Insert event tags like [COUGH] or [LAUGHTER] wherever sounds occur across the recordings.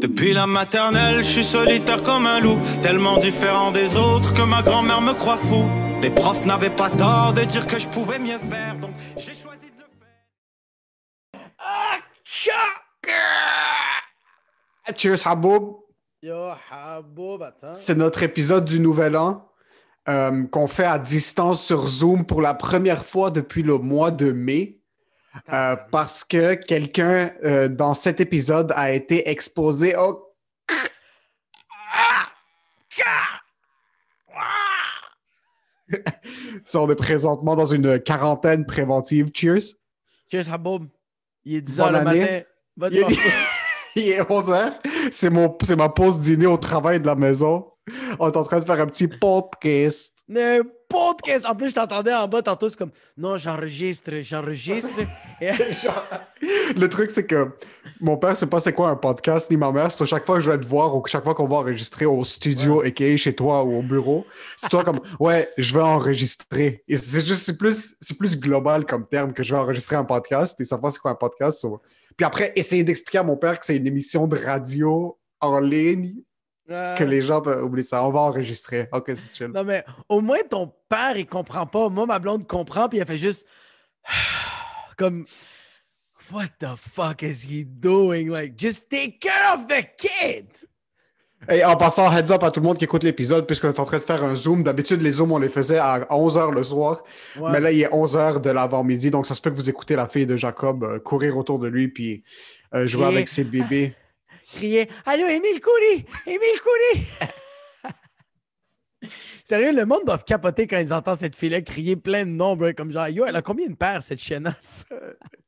Depuis la maternelle, je suis solitaire comme un loup, tellement différent des autres que ma grand-mère me croit fou. Les profs n'avaient pas tort de dire que je pouvais mieux faire, donc j'ai choisi de le faire. Ah, Cheers, Haboub. Yo, Haboub, C'est notre épisode du Nouvel An. Euh, qu'on fait à distance sur Zoom pour la première fois depuis le mois de mai. Euh, parce que quelqu'un euh, dans cet épisode a été exposé au. Ça, [LAUGHS] on est présentement dans une quarantaine préventive. Cheers. Cheers, Haboum. Il est 10h le matin. Bonne Il, est... [LAUGHS] Il est 11h. C'est, mon... C'est ma pause dîner au travail de la maison. On est en train de faire un petit podcast podcast. En plus, je t'entendais en bas tantôt, c'est comme non, j'enregistre, j'enregistre. [LAUGHS] le truc, c'est que mon père sait pas c'est quoi un podcast, ni ma mère. C'est chaque fois que je vais te voir ou chaque fois qu'on va enregistrer au studio, et chez toi ou au bureau, c'est toi comme [LAUGHS] ouais, je vais enregistrer. Et c'est juste, c'est plus, c'est plus global comme terme que je vais enregistrer un podcast et savoir c'est quoi un podcast. Puis après, essayer d'expliquer à mon père que c'est une émission de radio en ligne que les gens peuvent oublier ça. On va enregistrer. OK, c'est chill. Non, mais au moins, ton père, il comprend pas. Moi, ma blonde comprend, puis elle fait juste... [SIGHS] Comme... What the fuck is he doing? Like, just take care of the kid! Hey, en passant, heads up à tout le monde qui écoute l'épisode, puisqu'on est en train de faire un Zoom. D'habitude, les Zooms, on les faisait à 11h le soir. Mais là, il est 11h de l'avant-midi, donc ça se peut que vous écoutez la fille de Jacob euh, courir autour de lui puis euh, jouer avec ses bébés criait Allô, Émile Coury Émile Coury [LAUGHS] Sérieux, le monde doit capoter quand ils entendent cette fille-là crier plein de nombres, hein, comme genre Yo, elle a combien de paires cette chienasse? »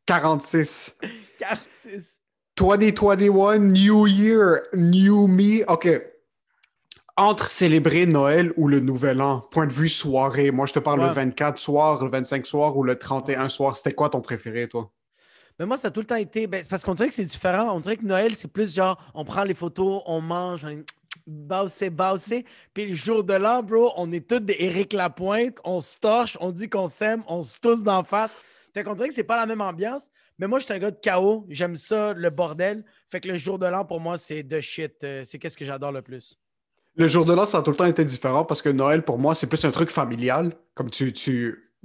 46. 46. 2021, New Year, New Me. OK. Entre célébrer Noël ou le Nouvel An, point de vue soirée, moi je te parle le 24 soir, le 25 soir ou le 31 soir, c'était quoi ton préféré, toi? Mais moi, ça a tout le temps été. Ben, parce qu'on dirait que c'est différent. On dirait que Noël, c'est plus genre, on prend les photos, on mange, on [TSK] bassé, bassé. Puis le jour de l'an, bro, on est tous des Éric Lapointe, on se torche, on dit qu'on s'aime, on se tousse d'en face. Fait qu'on dirait que c'est pas la même ambiance. Mais moi, je suis un gars de chaos. J'aime ça, le bordel. Fait que le jour de l'an, pour moi, c'est de shit. Euh, c'est qu'est-ce que j'adore le plus. Le jour de l'an, ça a tout le temps été différent parce que Noël, pour moi, c'est plus un truc familial. Comme tu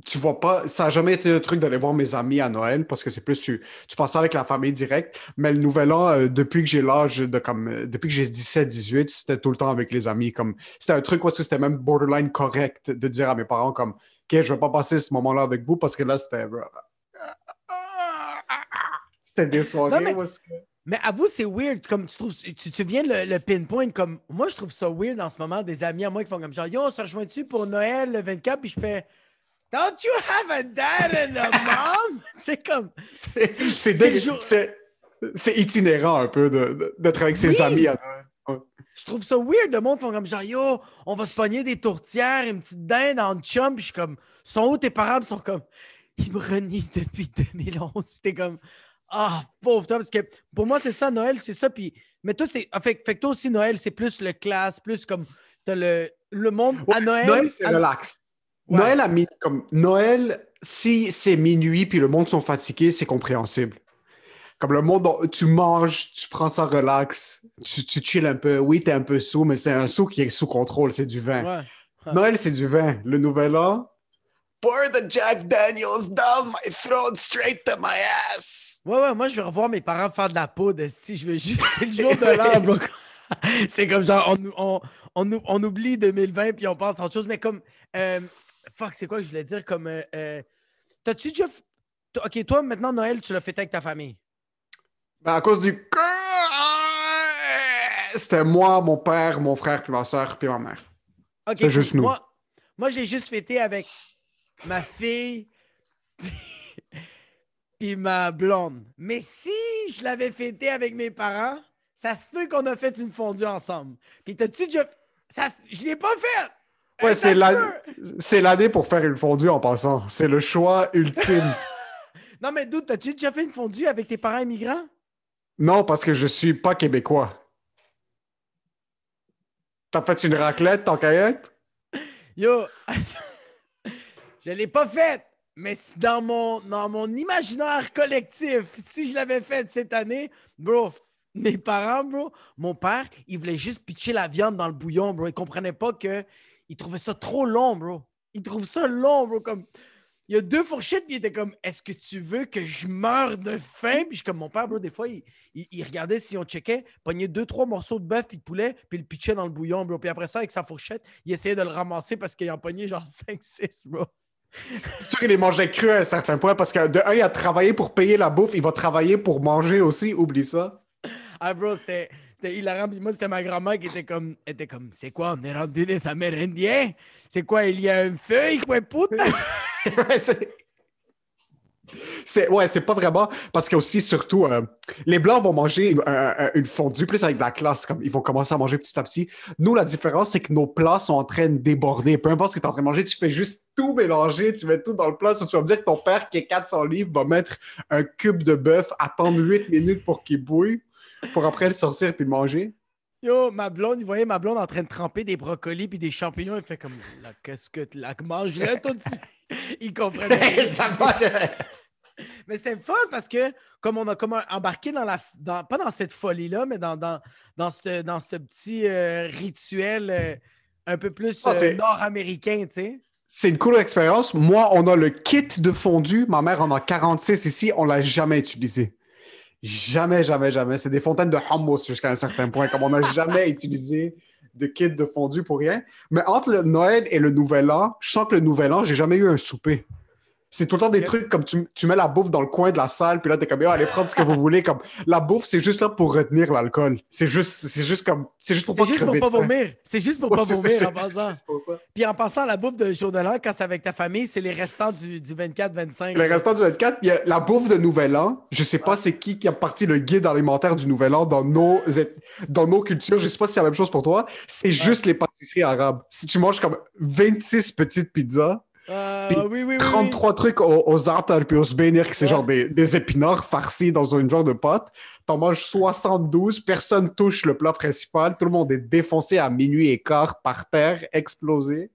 tu vois pas, ça n'a jamais été un truc d'aller voir mes amis à Noël parce que c'est plus tu, tu passes avec la famille directe. Mais le nouvel an, euh, depuis que j'ai l'âge de comme, euh, depuis que j'ai 17, 18, c'était tout le temps avec les amis. Comme, c'était un truc où c'était même borderline correct de dire à mes parents comme, OK, je veux pas passer ce moment-là avec vous parce que là, c'était, euh, c'était des soirées. mais... à vous, c'est weird. Comme tu trouves, tu, tu viens le, le, pinpoint comme moi, je trouve ça weird en ce moment. Des amis à moi qui font comme genre, yo, on se rejoint-tu pour Noël le 24? Puis je fais, Don't you have a dad and a mom? [LAUGHS] c'est comme. C'est C'est itinérant un peu d'être avec ses amis je trouve ça weird. Le monde font comme genre, yo, on va se pogner des tourtières, une petite dinde en chum. Puis je suis comme, sont où tes parents? sont comme, ils me renient depuis 2011. Puis t'es comme, ah, pauvre toi. Parce que pour moi, c'est ça, Noël, c'est ça. Puis, mais toi, c'est. Ah, fait, fait, toi aussi, Noël, c'est plus le classe, plus comme, t'as le, le monde à Noël. Noël, c'est relax. Noël comme Noël, si c'est minuit puis le monde sont fatigués, c'est compréhensible. Comme le monde, tu manges, tu prends ça relax, tu, tu chill un peu. Oui, t'es un peu sous, mais c'est un sous qui est sous contrôle, c'est du vin. [LAUGHS] Noël, c'est du vin. Le nouvel an, pour the Jack Daniels down my throat straight to my ass. Ouais, ouais, moi, je vais revoir mes parents faire de la poudre, si je veux juste. [LAUGHS] C'est le jour de l'an, [LAUGHS] c'est comme genre, on, on, on, oublie 2020 puis on pense à autre chose, mais comme. Euh, Fuck, c'est quoi que je voulais dire comme. Euh, euh T'as-tu déjà. Ok, toi, maintenant, Noël, tu l'as fêté avec ta famille. Ben, à cause du. C'était moi, mon père, mon frère, puis ma soeur, puis ma mère. Ok. C'est juste nous. Moi, moi j'ai juste fêté avec ma fille, [LAUGHS] puis ma blonde. Mais si je l'avais fêté avec mes parents, ça se peut qu'on a fait une fondue ensemble. Puis t'as-tu déjà. Ça, je l'ai pas fait! Ouais, c'est l'année pour faire une fondue en passant. C'est le choix ultime. [LAUGHS] non, mais Doute, as-tu déjà fait une fondue avec tes parents immigrants? Non, parce que je suis pas québécois. T'as fait une raclette en caillette? [LAUGHS] Yo, [LAUGHS] je l'ai pas faite, mais dans mon, dans mon imaginaire collectif, si je l'avais faite cette année, bro, mes parents, bro, mon père, il voulait juste pitcher la viande dans le bouillon, bro. Il comprenait pas que il trouvait ça trop long, bro. Il trouve ça long, bro. Comme, il y a deux fourchettes, puis il était comme, est-ce que tu veux que je meure de faim? Puis comme, mon père, bro, des fois, il, regardait si on checkait, pognait deux, trois morceaux de bœuf, puis de poulet, puis le pitchait dans le bouillon, bro. Puis après ça, avec sa fourchette, il essayait de le ramasser parce qu'il en pognait genre 5, [LAUGHS] 6, bro. C'est sûr qu'il les mangeait cru à un certain point parce que de un, il a travaillé pour payer la bouffe, il va travailler pour manger aussi, oublie ça. Ah, bro, c'était il a moi, c'était ma grand-mère qui était comme, était comme C'est quoi, on est rendu des Amérindiens C'est quoi, il y a une feuille, quoi, putain [LAUGHS] C'est, ouais, c'est pas vraiment. Parce que surtout, euh, les Blancs vont manger une fondue plus avec de la classe. Comme, ils vont commencer à manger petit à petit. Nous, la différence, c'est que nos plats sont en train de déborder. Peu importe ce que tu es en train de manger, tu fais juste tout mélanger, tu mets tout dans le plat. Tu vas me dire que ton père, qui est 400 livres, va mettre un cube de bœuf, attendre 8 minutes pour qu'il bouille pour après le sortir puis le manger. Yo, ma blonde, il voyait ma blonde en train de tremper des brocolis puis des champignons. Il fait comme, là, qu'est-ce que tu la mangerais, toi, [LAUGHS] Il comprenait. ça [LAUGHS] Mais c'était fun parce que, comme on a comme embarqué dans la. pas dans cette folie-là, mais dans, dans, dans ce petit euh, rituel euh, un peu plus ah, euh, nord-américain, tu sais. C'est une cool expérience. Moi, on a le kit de fondu. Ma mère en a 46 ici. On l'a jamais utilisé. Jamais, jamais, jamais. C'est des fontaines de hummus jusqu'à un certain point, comme on n'a jamais [LAUGHS] utilisé de kit de fondu pour rien. Mais entre le Noël et le Nouvel An, je sens que le Nouvel An, j'ai jamais eu un souper. C'est tout le temps des trucs comme tu, mets la bouffe dans le coin de la salle, puis là, t'es comme, ah, allez prendre ce que vous voulez. Comme, la bouffe, c'est juste là pour retenir l'alcool. C'est juste, c'est juste comme, c'est juste pour pas juste Pour pas vomir. C'est juste pour pas vomir en passant. Puis en passant, la bouffe de jour de l'an, quand c'est avec ta famille, c'est les restants du, 24-25. Les restants du 24, puis la bouffe de Nouvel An, je sais pas c'est qui qui a parti le guide alimentaire du Nouvel An dans nos, dans nos cultures. Je sais pas si c'est la même chose pour toi. C'est juste les pâtisseries arabes. Si tu manges comme 26 petites pizzas, euh, oui, oui, 33 trucs aux, aux artères puis aux bénir, c'est genre des, épinards farcis dans une genre de pâte. T'en manges 72, personne touche le plat principal, tout le monde est défoncé à minuit et quart par terre, explosé.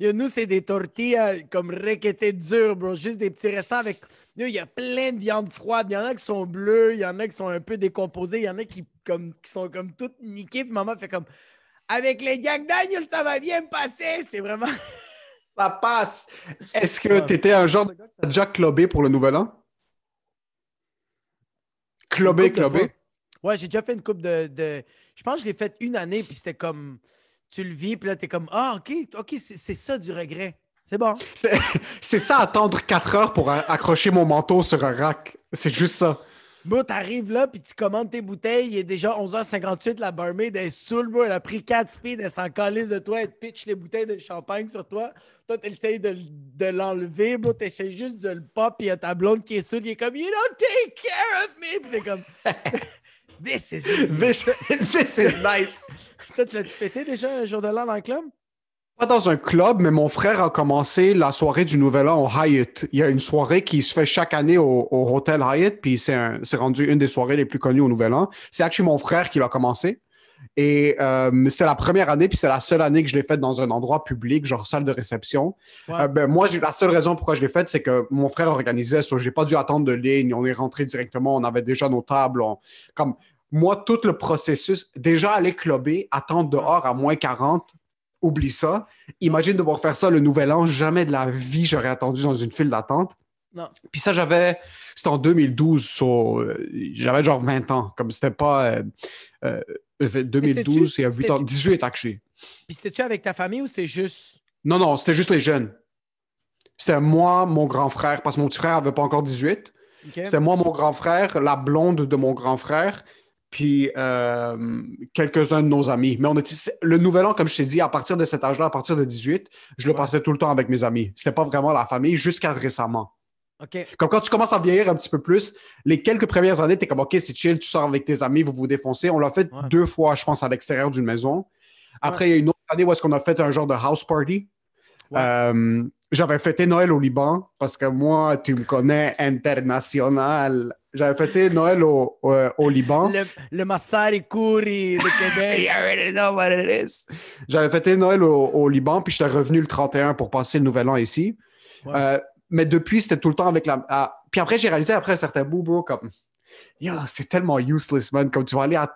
nous, c'est des tortillas comme requêtées dures, bro. Juste des petits restants avec. Il y a plein de viande froides. Il y en a qui sont bleus il y en a qui sont un peu décomposés, il y en a qui, comme, qui sont comme toutes niquées. Puis maman fait comme. Avec les Daniels, ça va bien passer. C'est vraiment. [LAUGHS] Ça passe. Est-ce que tu étais un genre de gars qui déjà clubé pour le nouvel an? Clubé, clubé. Ouais, j'ai déjà fait une coupe de, Je pense que je l'ai faite une année, puis c'était comme. Tu le vis, puis là, t'es comme Ah, OK, OK, c'est ça du regret. C'est bon. C'est [LAUGHS] ça, attendre quatre heures pour accrocher mon manteau sur un rack. C'est juste ça. Moi, t'arrives là, puis tu commandes tes bouteilles, il est déjà 11h58, la barmaid est saoule, elle a pris 4 speed, elle s'en calise de toi, elle te pitch les bouteilles de champagne sur toi. Toi, t'essayes de, de l'enlever, tu t'essayes juste de le pas, puis il y a ta blonde qui est saoule, il est comme « You don't take care of me », puis t'es comme [LAUGHS] « This is... This, this is nice ». Toi, tu l'as-tu fêté déjà un jour de l'an dans le club? pas dans un club, mais mon frère a commencé la soirée du Nouvel An au Hyatt. Il y a une soirée qui se fait chaque année au, hôtel Hotel Hyatt, puis c'est rendu une des soirées les plus connues au Nouvel An. C'est actuellement mon frère qui l'a commencé. Et euh, c'était la première année, puis c'est la seule année que je l'ai faite dans un endroit public, genre salle de réception. Euh, ben, moi, la seule raison pourquoi je l'ai faite, c'est que mon frère organisait ça. Je j'ai pas dû attendre de ligne. On est rentré directement. On avait déjà nos tables. Comme moi, tout le processus, déjà aller clubber, attendre dehors à moins 40, oublie ça. Imagine devoir faire ça le nouvel an. Jamais de la vie, j'aurais attendu dans une file d'attente. Puis ça, j'avais. C'était en 2012, euh, j'avais genre 20 ans. Comme c'était pas. Euh, 2012, euh, euh, c'est à 8 ans. 18 actually. Puis c'était-tu avec ta famille ou c'est juste. Non, non, c'était juste les jeunes. C'était moi, mon grand frère, parce que mon petit frère n'avait pas encore 18. C'était moi, mon grand frère, la blonde de mon grand frère, puis euh, quelques-uns de nos amis. Mais on était, le nouvel an, comme je t'ai dit, à partir de cet âge-là, à partir de 18, je le passais tout le temps avec mes amis. C'était pas vraiment la famille jusqu'à récemment. Ok. Comme quand tu commences à vieillir un petit peu plus, les quelques premières années, tu es comme OK, c'est chill, tu sors avec tes amis, vous vous défoncez. On l'a fait deux fois, je pense, à l'extérieur d'une maison. Après, il y a une autre année où est-ce qu'on a fait un genre de house party. Euh, j'avais fêté Noël au Liban parce que moi, tu me connais international. J'avais fêté Noël au, Liban. Le, Massari Kouri de Québec. [LAUGHS] J'avais fêté Noël au, Liban, puis j'étais revenu le 31 pour passer le nouvel an ici. Euh, mais depuis, c'était tout le temps avec la. puis après, j'ai réalisé après un certain bout, bro, comme. Yo, c'est tellement useless, man. Comme tu vas aller à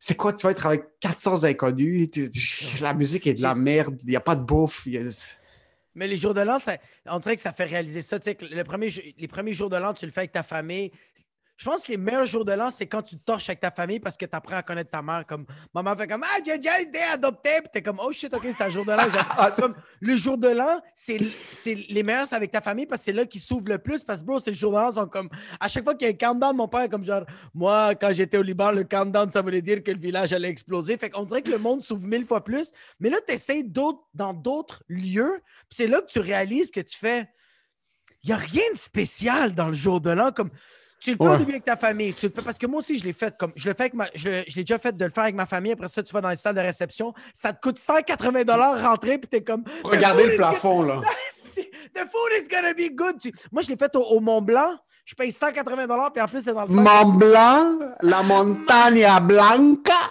c'est quoi, tu vas être avec 400 inconnus, la musique est de la merde, il n'y a pas de bouffe. A... Mais les jours de l'an, on dirait que ça fait réaliser ça. les premiers jours de l'an, tu le fais avec ta famille. Je pense que les meilleurs jours de l'an, c'est quand tu torches avec ta famille parce que tu apprends à connaître ta mère. Comme maman fait comme Ah, j'ai déjà été adoptée. Puis t'es comme Oh shit, OK, c'est un jour de l'an. [LAUGHS] Ah, le jour de l'an, c'est les meilleurs, avec ta famille parce que c'est là qu'ils s'ouvrent le plus. Parce que, bro, c'est le jour de l'an. sont comme À chaque fois qu'il y a un countdown, mon père est comme genre Moi, quand j'étais au Liban, le countdown, ça voulait dire que le village allait exploser. Fait qu'on dirait que le monde s'ouvre mille fois plus. Mais là, tu essaies dans d'autres lieux. Puis c'est là que tu réalises que tu fais il n'y a rien de spécial dans le jour de l'an. Comme tu le fais au début avec ta famille. Tu le fais parce que moi aussi, je l'ai fait comme. Je le fais avec ma, je, l'ai déjà fait de le faire avec ma famille. Après ça, tu vas dans les salles de réception. Ça te coûte 180 rentrer, puis t'es comme. Regardez le plafond, là. [LAUGHS] The food is gonna be good. Moi, je l'ai fait au, Mont Blanc. Je paye 180 puis en plus, c'est dans le. Mont Blanc, la montagne blanca.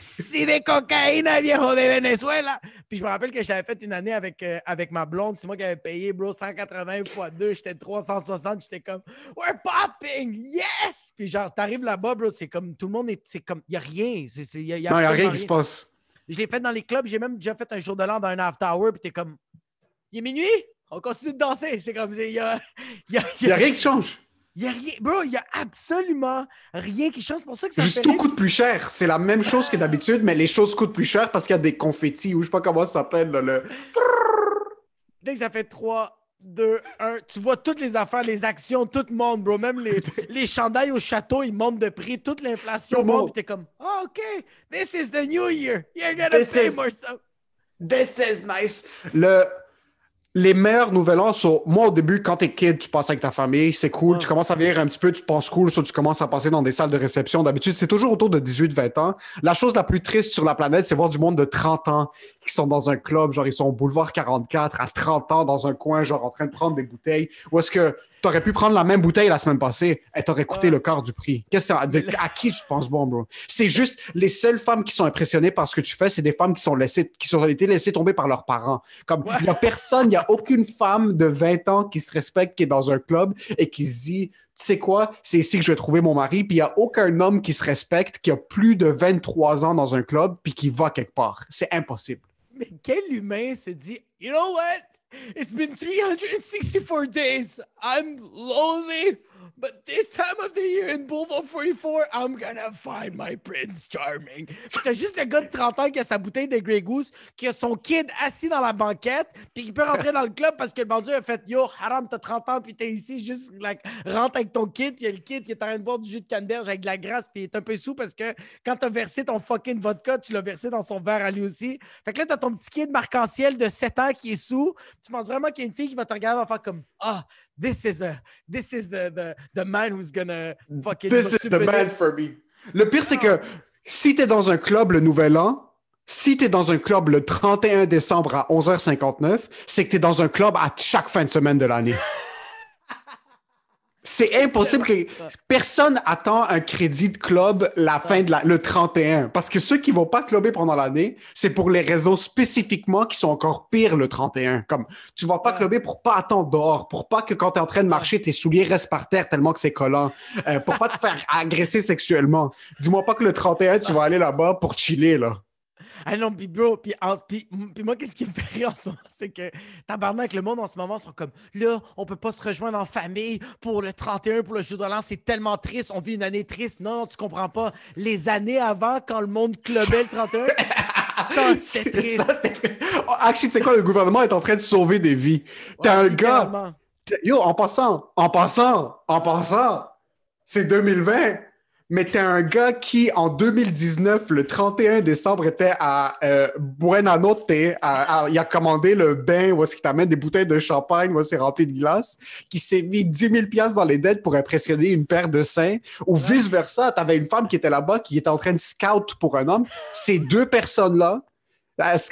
si [LAUGHS] de cocaïne, viejo de Venezuela. Puis je me rappelle que j'avais fait une année avec, euh, avec ma blonde. C'est moi qui avais payé, bro, 180 x 2. J'étais 360. J'étais comme, we're popping! Yes! Puis genre, t'arrives là-bas, bro, c'est comme, tout le monde est, c'est comme, il n'y a rien. non, il n'y a rien, qui se passe. Je l'ai fait dans les clubs. J'ai même déjà fait un jour de l'an dans un after hour. Puis t'es comme, il est minuit? On continue de danser. C'est comme, il n'y [LAUGHS] a rien qui change. Il n'y a rien, bro, il n'y a absolument rien qui change. pour ça que ça Juste tout coûte plus cher. C'est la même chose que d'habitude, mais les choses coûtent plus cher parce qu'il y a des confettis ou je sais pas comment ça s'appelle. Le... Dès que ça fait 3, 2, 1, tu vois toutes les affaires, les actions, tout le monde, bro. Même les, [LAUGHS] les chandails au château, ils montent de prix, toute l'inflation monte. Puis t'es comme, ah, OK, this is the new year. You're going to pay more stuff. This is nice. Le les meilleures nouvelles an hein, sont. Moi, au début, quand t'es kid, tu passes avec ta famille, c'est cool. Tu commences à venir un petit peu, tu penses cool, soit tu commences à passer dans des salles de réception. D'habitude, c'est toujours autour de 18-20 ans. La chose la plus triste sur la planète, c'est voir du monde de 30 ans qui sont dans un club, genre ils sont au boulevard 44 à 30 ans dans un coin, genre en train de prendre des bouteilles? Ou est-ce que tu aurais pu prendre la même bouteille la semaine passée et eh, t'aurais coûté ah. le quart du prix? Qu'est-ce que à qui tu penses bon, bro? C'est juste les seules femmes qui sont impressionnées par ce que tu fais, c'est des femmes qui sont laissées, qui sont été laissées tomber par leurs parents. Comme il n'y a personne, il n'y a aucune femme de 20 ans qui se respecte, qui est dans un club et qui se dit tu sais quoi, c'est ici que je vais trouver mon mari. Puis il n'y a aucun homme qui se respecte, qui a plus de 23 ans dans un club, puis qui va quelque part. C'est impossible. Mais [LAUGHS] quel humain se dit, you know what? It's been 364 days. I'm lonely. But this time of the year in Boulevard 44, I'm gonna find my Prince Charming. C'est juste le gars de 30 ans qui a sa bouteille de Grey Goose, qui a son kid assis dans la banquette, puis qui peut rentrer dans le club parce que le bandit a fait Yo, haram, t'as 30 ans, puis t'es ici, juste like, rentre avec ton kid, puis le kid qui est en train de boire du jus de canneberge avec de la grasse, puis il est un peu sous parce que quand t'as versé ton fucking vodka, tu l'as versé dans son verre à lui aussi. Fait que là, t'as ton petit kid marc-en-ciel de 7 ans qui est sous. Tu penses vraiment qu'il y a une fille qui va te regarder en va comme Ah, this is a this is the the, the man who's gonna fucking This is the man for me. Le pire, c'est que si t'es dans un club le nouvel an, si t'es dans un club le 31 décembre à 11h59, c'est que t'es dans un club à chaque fin de semaine de l'année. [LAUGHS] C'est impossible que personne attend un crédit de club la fin de la, le 31 parce que ceux qui vont pas clubber pendant l'année, c'est pour les raisons spécifiquement qui sont encore pires le 31. Comme tu vas pas clubber pour pas attendre dehors, pour pas que quand tu es en train de marcher, tes souliers restent par terre tellement que c'est collant, euh, pour pas te faire [LAUGHS] agresser sexuellement. Dis-moi pas que le 31 tu vas aller là-bas pour chiller là. Ah non, puis bro, puis, moi, qu'est-ce qui me fait en ce moment, c'est que tabarnak, le monde en ce moment sont comme là, on peut pas se rejoindre en famille pour le 31, pour le jeu de l'an, c'est tellement triste, on vit une année triste. Non, tu comprends pas. Les années avant, quand le monde clubait le 31, [LAUGHS] ça, c'était triste. Oh, actually, tu sais quoi, le gouvernement est en train de sauver des vies. T'as un gars. Yo, en passant, en passant, en passant, c'est 2020 mais t'es un gars qui, en 2019, le 31 décembre, était à euh, Notte, il a commandé le bain où est-ce qu'il t'amène des bouteilles de champagne, où c'est rempli de glace, qui s'est mis 10 000 dans les dettes pour impressionner une paire de seins, ou vice-versa. T'avais une femme qui était là-bas, qui était en train de scout pour un homme. Ces deux personnes-là,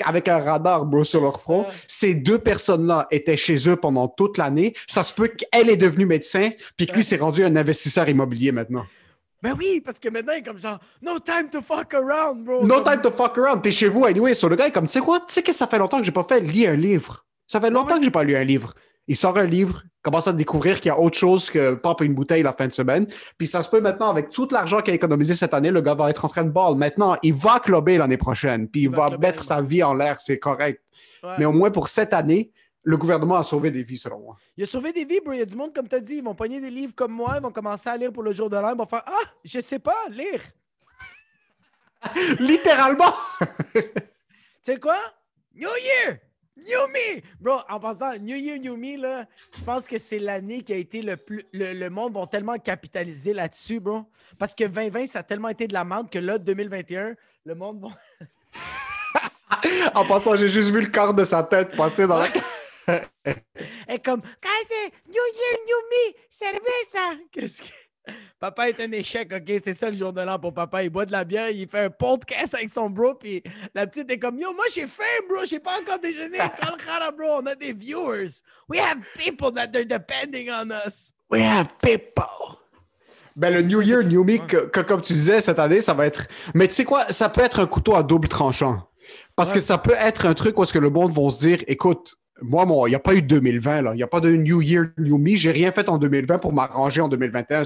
avec un radar, sur leur front. Ces deux personnes-là étaient chez eux pendant toute l'année. Ça se peut qu'elle est devenue médecin, puis qu'il lui s'est rendu un investisseur immobilier maintenant. Ben oui, parce que maintenant, il est comme genre, no time to fuck around, bro. No time to fuck around. T'es chez vous, anyway. Sur le gars il est comme, tu sais quoi? Tu sais que ça fait longtemps que j'ai pas fait lire un livre. Ça fait longtemps que j'ai pas lu un livre. Il sort un livre, commence à découvrir qu'il y a autre chose que pop une bouteille la fin de semaine. Puis ça se peut maintenant, avec tout l'argent qu'il a économisé cette année, le gars va être en train de ball. Maintenant, il va clober l'année prochaine, puis il, va, mettre sa vie en l'air, c'est correct. Mais au moins pour cette année, le gouvernement a sauvé des vies, selon moi. Il a sauvé des vies, bro. Il y a du monde, comme tu as dit, ils vont pogner des livres comme moi, ils vont commencer à lire pour le jour de l'an, ils vont faire Ah, je sais pas lire. [LAUGHS] Littéralement. [LAUGHS] tu sais quoi? New Year! New Me! Bro, en passant, New Year, New Me, là, je pense que c'est l'année qui a été le plus. Le, monde va tellement capitaliser là-dessus, bro. Parce que 2020, ça a tellement été de la merde que là, 2021, le monde va. [LAUGHS] en passant, j'ai juste vu le corps de sa tête passer dans la. [LAUGHS] Et comme, New Year, New Me, cerveza. quest Papa est un échec, OK? C'est ça le jour de l'an pour papa. Il boit de la bière, il fait un podcast avec son bro, puis la petite est comme Yo, moi j'ai faim, bro, j'ai pas encore déjeuné. [LAUGHS] bro, on a des viewers. We have people that are depending on us. We have people. Ben, le New Year, New Me, comme tu disais cette année, ça va être. Mais tu sais quoi? Ça peut être un couteau à double tranchant. Parce que ça peut être un truc où est-ce que le monde va se dire Écoute, moi, il n'y a pas eu 2020, là. Il n'y a pas de New Year, New Me. J'ai rien fait en 2020 pour m'arranger en 2021.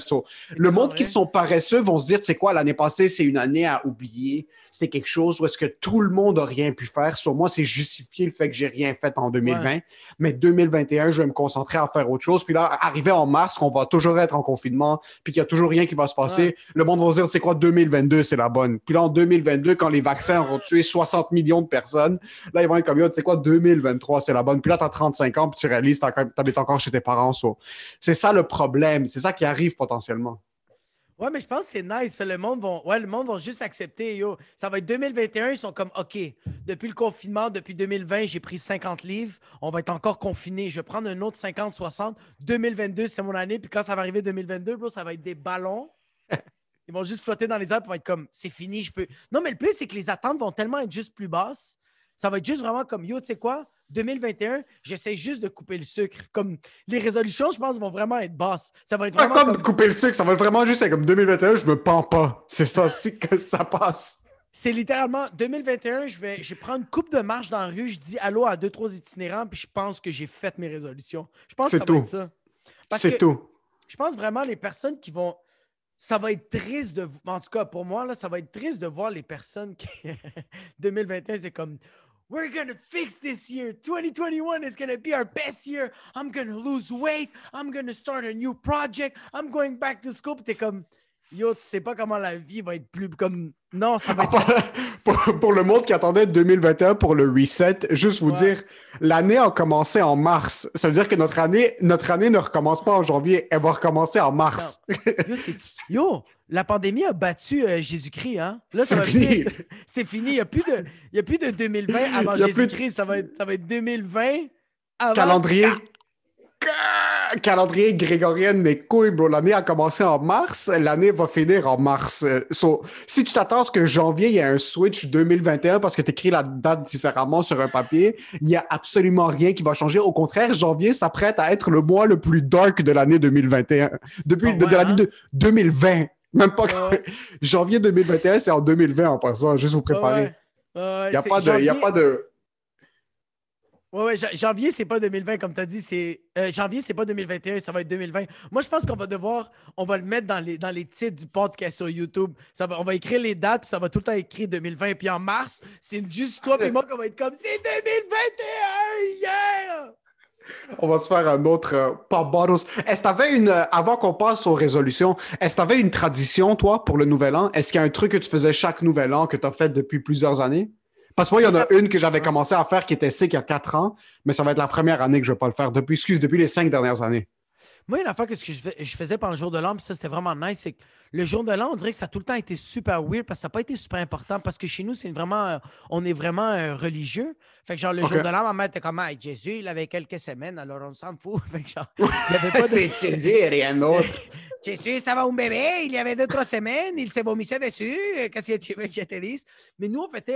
le ah monde qui sont paresseux vont se dire, c'est quoi, l'année passée, c'est une année à oublier c'est quelque chose où est-ce que tout le monde n'a rien pu faire. Sur moi, c'est justifié le fait que j'ai rien fait en 2020. Mais 2021, je vais me concentrer à faire autre chose. Puis là, arrivé en mars, qu'on va toujours être en confinement, puis qu'il n'y a toujours rien qui va se passer, le monde va se dire, c'est quoi, 2022, c'est la bonne. Puis là, en 2022, quand les vaccins auront tué 60 millions de personnes, là, ils vont être comme, c'est quoi, 2023, c'est la bonne. Puis là, tu as 35 ans, puis tu réalises, tu habites encore chez tes parents. C'est ça le problème. C'est ça qui arrive potentiellement. Ouais, mais je pense que c'est nice. Le monde va ouais, juste accepter. Yo. Ça va être 2021, ils sont comme OK, depuis le confinement, depuis 2020, j'ai pris 50 livres. On va être encore confiné. Je vais prendre un autre 50, 60. 2022, c'est mon année. Puis quand ça va arriver 2022, bro, ça va être des ballons. [LAUGHS] Ils vont juste flotter dans les airs pour être comme c'est fini, je peux. Non, mais le plus, c'est que les attentes vont tellement être juste plus basses. Ça va être juste vraiment comme yo, tu sais quoi? 2021, j'essaie juste de couper le sucre. Comme les résolutions, je pense, vont vraiment être basses. Ça va être ah, vraiment. Comme, couper le sucre, ça va vraiment juste être comme 2021, je me pends pas. C'est ça, aussi que ça passe. C'est littéralement 2021, je vais, je prends une coupe de marche dans la rue, je dis allô à deux, trois itinérants, puis je pense que j'ai fait mes résolutions. Je pense que ça tout. va ça. C'est tout. Je pense vraiment les personnes qui vont. Ça va être triste de. En tout cas, pour moi, là, ça va être triste de voir les personnes qui. 2021, [LAUGHS] c'est comme we're gonna fix this year. 2021 is gonna be our best year. I'm gonna lose weight. I'm gonna start a new project. I'm going back to school. T'es comme, yo, tu sais pas comment la vie va être plus comme. Non, ça va être. [LAUGHS] pour, pour, le monde qui attendait 2021 pour le reset, juste vous dire, l'année a commencé en mars. Ça veut dire que notre année, notre année ne recommence pas en janvier. Elle va recommencer en mars. yo la pandémie a battu euh, Jésus-Christ, hein? Là, [LAUGHS] C'est fini. Il n'y a, plus de, a plus de 2020 avant Jésus-Christ. Ça, va être, 2020 avant. Calendrier. Calendrier grégorien, mais couille. bro. L'année a commencé en mars. L'année va finir en mars. Euh, si tu t'attends à ce que janvier, il y a un switch 2021 parce que tu écris la date différemment sur un papier, il n'y a absolument rien qui va changer. Au contraire, janvier s'apprête à être le mois le plus dark de l'année 2021. Depuis de, l'année 2020. Hein? Même pas quand... [LAUGHS] janvier 2021, c'est en 2020 en passant, juste vous préparer. Il n'y a, pas de, y a pas de. Ouais, ouais, janvier, c'est pas 2020, comme tu as dit. C'est, euh, janvier, c'est pas 2021, ça va être 2020. Moi, je pense qu'on va devoir, on va le mettre dans les, dans les titres du podcast sur YouTube. Ça on va écrire les dates, puis ça va tout le temps écrire 2020. Puis en mars, c'est juste toi et moi qu'on va être comme c'est 2021, yeah! On va se faire un autre euh, pop bottles. Est-ce que avais une, euh, avant qu'on passe aux résolutions, est-ce que avais une tradition, toi, pour le nouvel an? Est-ce qu'il y a un truc que tu faisais chaque nouvel an que tu as fait depuis plusieurs années? Parce que moi, il y en a une que j'avais commencé à faire qui était sick il y a quatre ans, mais ça va être la première année que je vais pas le faire depuis, excuse, depuis les cinq dernières années. Moi, une affaire que ce que je, faisais pendant le jour de l'an, puis ça, c'était vraiment nice, c'est que le jour de l'an, on dirait que ça a tout le temps été super weird parce que ça n'a pas été super important parce que chez nous, c'est vraiment, euh, on est vraiment euh, religieux. Fait que genre, le jour de l'an, ma mère était comme, ah, Jésus, il avait quelques semaines, alors on s'en fout. [LAUGHS] Fait que genre, il avait pas [LAUGHS] de... c'est Jésus et rien d'autre. [LAUGHS] Jésus, c'était un bébé, il y avait deux, trois semaines, il se vomissait dessus, qu'est-ce que tu veux que je te dise? Mais nous, on fait,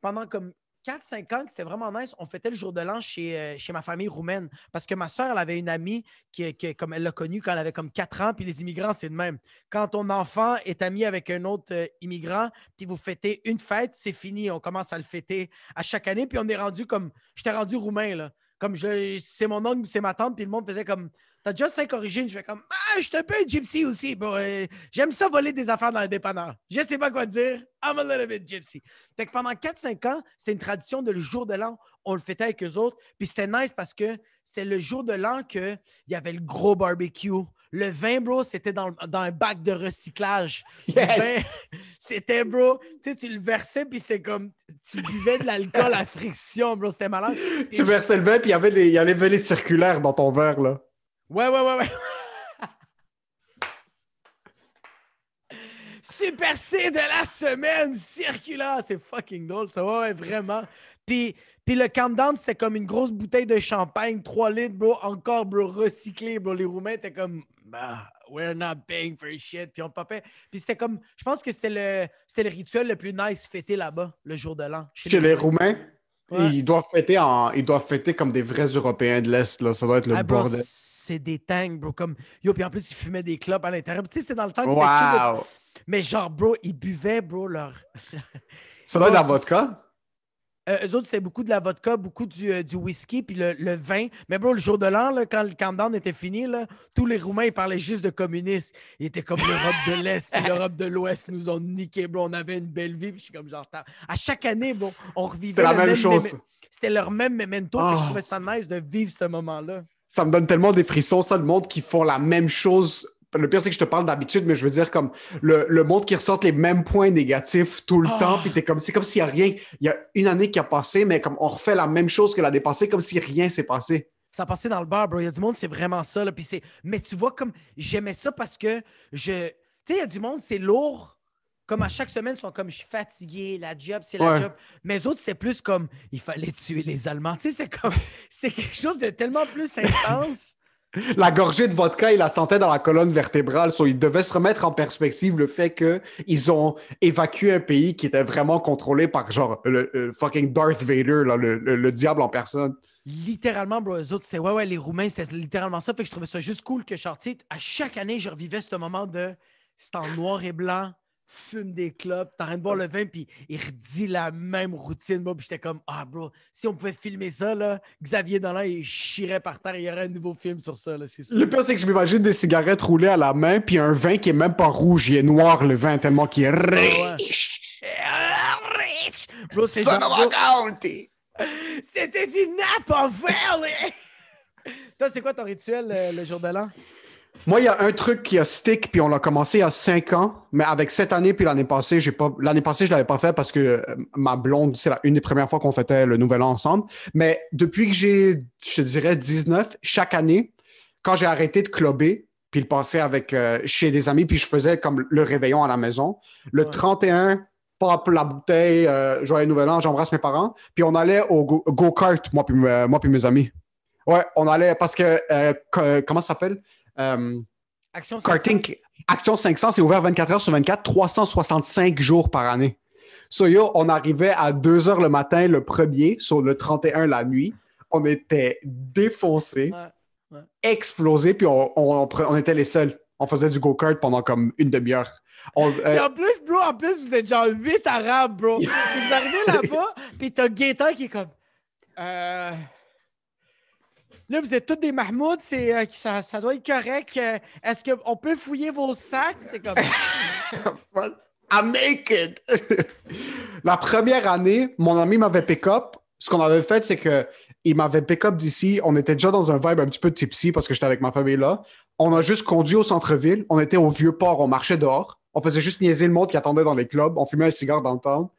pendant comme 4-5 ans c'était vraiment nice. On fêtait le jour de l'an chez, euh, chez ma famille roumaine parce que ma soeur, elle avait une amie qui, comme elle l'a connue quand elle avait comme 4 ans, puis les immigrants, c'est de même. Quand ton enfant est ami avec un autre euh, immigrant, puis vous fêtez une fête, c'est fini. On commence à le fêter à chaque année, puis on est rendu comme. J'étais rendu roumain, là comme c'est mon oncle, c'est ma tante, puis le monde faisait comme T'as déjà cinq origines. Je fais comme Ah, je suis un peu gypsy aussi. Euh, j'aime ça voler des affaires dans le dépanneurs. Je sais pas quoi dire. I'm a little bit gypsy. Fait que pendant 4-5 ans, c'est une tradition de le jour de l'an. On le fêtait avec eux autres. Puis c'était nice parce que c'est le jour de l'an qu'il y avait le gros barbecue le vin, bro, c'était dans, un bac de recyclage. Yes! [LAUGHS] C'était, bro, tu sais, tu le versais, puis c'est comme, tu buvais de l'alcool à [LAUGHS] friction, bro, c'était malin. tu versais le vin, puis il y avait les, y circulaires dans ton verre, là. Ouais, ouais, ouais, ouais. [LAUGHS] Super C de la semaine, circulaire, c'est fucking drôle, ça, ouais, vraiment. Puis Pis le countdown, c'était comme une grosse bouteille de champagne, 3 litres, bro, encore, bro, recyclé, bro. Les Roumains étaient comme, bah, we're not paying for shit. Puis on papait. Puis c'était comme, je pense que c'était le, c'était le rituel le plus nice fêté là-bas, le jour de l'an. Chez, les, Roumains? Ils, doivent fêter en, ils doivent fêter comme des vrais Européens de l'Est, là. Ça doit être le ah, bordel. C'est des tangs, bro. Comme, yo, puis en plus, ils fumaient des clopes à l'intérieur. Tu sais, c'était dans le temps que c'était Mais genre, bro, ils buvaient, bro, leur. [LAUGHS] Ça doit être la vodka? Euh, eux autres, c'était beaucoup de la vodka, beaucoup du, euh, whisky, puis le, vin. Mais bro, le jour de l'an, quand le countdown était fini, tous les Roumains, ils parlaient juste de communistes. Ils étaient comme l'Europe de l'Est et l'Europe de l'Ouest nous ont niqué, bro. On avait une belle vie, je suis comme j'entends. À chaque année, bon on revivait la, la, même, chose. C'était leur même memento, oh. je ah. trouvais ça nice de vivre ce moment-là. Ça me donne tellement des frissons, ça, le monde qui font la même chose le pire, c'est que je te parle d'habitude, mais je veux dire comme le, monde qui ressort les mêmes points négatifs tout le temps, puis ah. comme, c'est comme s'il n'y a rien. Il y a une année qui a passé, mais comme on refait la même chose que la passée, comme si rien s'est passé. Ça a passé dans le bar, bro. Il y a du monde, c'est vraiment ça. Puis Mais tu vois, comme j'aimais ça parce que je. Tu sais, il y a du monde, c'est lourd. Comme à chaque semaine, ils sont comme je suis fatigué, la job, c'est la job. Mais les autres, c'était plus comme il fallait tuer les Allemands. Tu sais, c'était comme. [LAUGHS] c'est quelque chose de tellement plus intense. La gorgée de vodka, il la sentait dans la colonne vertébrale. Ils il devait se remettre en perspective le fait qu'ils ont évacué un pays qui était vraiment contrôlé par genre le, fucking Darth Vader, le, diable en personne. Littéralement, bro, eux autres, c'était ouais, ouais, les Roumains, c'était littéralement ça. Fait que je trouvais ça juste cool que, genre, à chaque année, je revivais ce moment de c'est en noir et blanc, fume des clopes, t'es de boire le vin, puis il redit la même routine. Moi, j'étais comme, ah, bro, si on pouvait filmer ça, là, Xavier Dolan, il chierait par terre, il y aurait un nouveau film sur ça, là, c'est sûr. Le pire, c'est que je m'imagine des cigarettes roulées à la main, puis un vin qui est même pas rouge, il est noir, le vin, tellement qu'il est ah riche. Rich! Bro, C'était du nappe en verre, Toi, c'est quoi ton rituel euh, le jour de l'an? Moi, il y a un truc qui a stick, puis on l'a commencé il y a cinq ans, mais avec cette année puis l'année passée, j'ai pas l'année passée, je l'avais pas fait parce que euh, ma blonde, c'est une des premières fois qu'on fêtait le nouvel an ensemble. Mais depuis que j'ai, je dirais, 19, chaque année, quand j'ai arrêté de clubber, puis le passer avec euh, chez des amis, puis je faisais comme le réveillon à la maison, le 31, pop la bouteille, euh, joyeux nouvel an, j'embrasse mes parents, puis on allait au go-kart, euh, moi, puis, mes amis. Ouais, on allait parce que comment ça s'appelle? Euh, Action 500. c'est ouvert 24 heures sur 24, 365 jours par année. So, on arrivait à 2 heures le matin le premier, sur le 31 la nuit. On était défoncés, explosés, puis on, on, était les seuls. On faisait du go-kart pendant comme une demi-heure. Euh, et en plus, bro, en plus, vous êtes genre 8 arabes, bro. [LAUGHS] vous arrivez là-bas, puis t'as Gaëtan qui est comme. Euh... Là, vous êtes tous des Mahmouds, euh, ça, doit être correct. est-ce qu'on peut fouiller vos sacs? C'est comme... [LAUGHS] it. [LAUGHS] La première année, mon ami m'avait pick-up. Ce qu'on avait fait, c'est qu'il m'avait pick-up d'ici. On était déjà dans un vibe un petit peu tipsy parce que j'étais avec ma famille là. On a juste conduit au centre-ville. On était au vieux port. On marchait dehors. On faisait juste niaiser le monde qui attendait dans les clubs. On fumait un cigare dans le temps.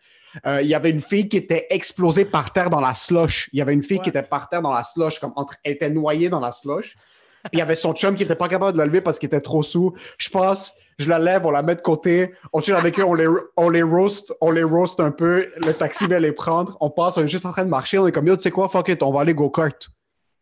Euh, il y avait une fille qui était explosée par terre dans la slush. Il y avait une fille qui était par terre dans la slush, comme entre, elle était noyée dans la slush. Puis il y avait son chum qui n'était pas capable de la lever parce qu'il était trop saoul Je passe, je la lève, on la met de côté, on tire avec eux, on les, on roast, on les roast un peu. Le taxi va les prendre. On passe, on est juste en train de marcher. On est comme, yo, tu sais quoi, fuck it, on va aller go-kart.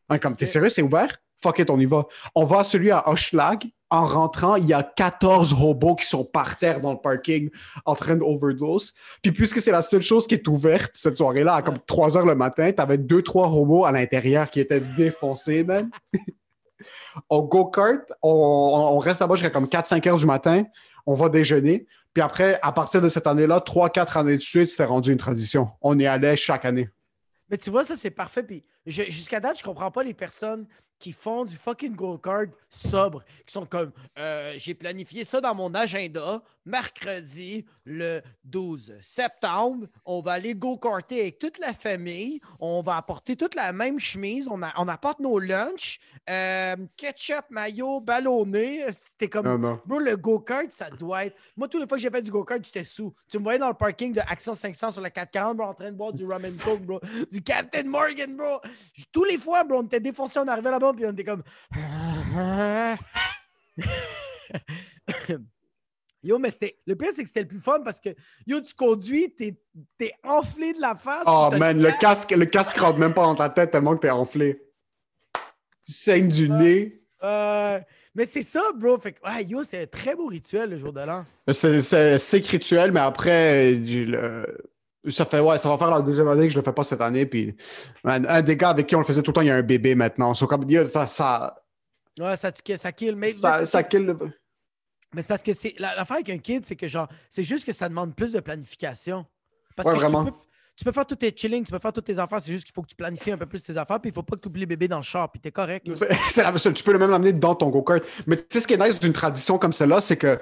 Hein, comme, t'es sérieux, c'est ouvert? Fuck it, on y va. On va à celui à oshlag en rentrant, il y a 14 robots qui sont par terre dans le parking en train d'overdose. Puis puisque c'est la seule chose qui est ouverte cette soirée-là, à comme 3 heures le matin, avais deux, trois robots à l'intérieur qui étaient défoncés, même. [LAUGHS] on go-kart, on, reste là-bas jusqu'à comme 4-5 heures du matin, on va déjeuner. Puis après, à partir de cette année-là, 3-4 années de suite, c'était rendu une tradition. On y allait chaque année. Mais tu vois, ça, c'est parfait. Puis jusqu'à date, je comprends pas les personnes qui font du fucking go-kart sobre, qui sont comme euh, j'ai planifié ça dans mon agenda, mercredi le 12 septembre, on va aller go-karter avec toute la famille, on va apporter toute la même chemise, on, on apporte nos lunch, euh, ketchup, maillot, ballonné. C'était comme bro, le go-kart, ça doit être. Moi, toutes les fois que j'ai fait du go-kart, j'étais sous. Tu me voyais dans le parking de Action 500 sur la 440, en train de boire du ramen and du Captain Morgan, bro. Tous les fois, bro, on était défoncé, on arrivait là-bas on était comme. [LAUGHS] Yo, mais c'était. Le pire, c'est que c'était le plus fun parce que yo, tu conduis, t'es es enflé de la face. Oh man, le casque, le casque rentre même pas dans ta tête tellement que t'es enflé. Tu saignes du euh, nez. Euh, mais c'est ça, bro. Fait que, ouais, yo, c'est un très beau rituel le jour de l'an. C'est rituel, mais après, euh, le, ça fait, ouais, ça va faire la deuxième année que je le fais pas cette année. Puis, un, des gars avec qui on le faisait tout le temps, il y a un bébé maintenant. ça, ça. Ouais, ça, ça kill. Mais, ça, Mais c'est parce que c'est l'affaire avec un kid, c'est que genre, c'est juste que ça demande plus de planification. Parce vraiment. Tu, peux, faire tous tes chillings, tu peux faire toutes tes affaires, c'est juste qu'il faut que tu planifies un peu plus tes affaires, puis il faut pas que tu oublies le bébé dans le char, puis t'es correct. C'est la tu peux le même l'amener dans ton go-kart. Mais tu sais, ce qui est nice d'une tradition comme celle-là, c'est que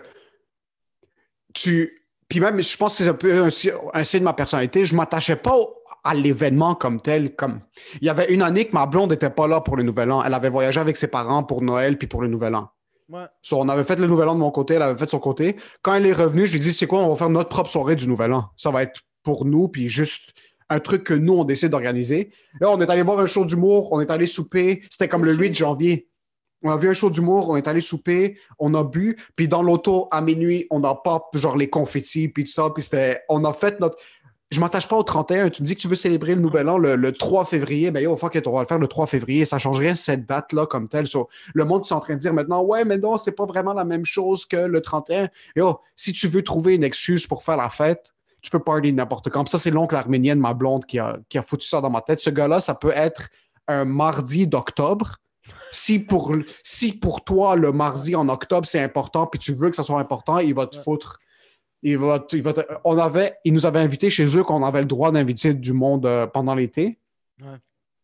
tu puis même, je pense que c'est un peu un, signe de ma personnalité. Je ne m'attachais pas à l'événement comme tel. Comme il y avait une année que ma blonde n'était pas là pour le Nouvel An. Elle avait voyagé avec ses parents pour Noël puis pour le Nouvel An. on avait fait le Nouvel An de mon côté, elle avait fait son côté. Quand elle est revenue, je lui ai dit, c'est quoi, on va faire notre propre soirée du Nouvel An. Ça va être pour nous, puis juste un truc que nous, on décide d'organiser. Là, on est allé voir un show d'humour, on est allé souper. C'était comme le 8 janvier on a vu un show d'humour, on est allé souper, on a bu, puis dans l'auto, à minuit, on a pop, genre les confettis, puis tout ça, puis c'était... On a fait notre... Je m'attache pas au 31, tu me dis que tu veux célébrer le nouvel an le, 3 février, ben yo, fuck it, on va le faire le 3 février, ça change rien cette date-là comme telle. le monde est en train de dire maintenant, ouais, mais non, c'est pas vraiment la même chose que le 31. Yo, si tu veux trouver une excuse pour faire la fête, tu peux parler n'importe quand. ça, c'est l'oncle arménienne, ma blonde, qui a, qui a foutu ça dans ma tête. Ce gars-là, ça peut être un mardi d'octobre, si pour, toi, le mardi en octobre, c'est important, puis tu veux que ça soit important, il va te foutre. Il va, avait, ils nous avaient invités chez eux qu'on avait le droit d'inviter du monde euh, pendant l'été.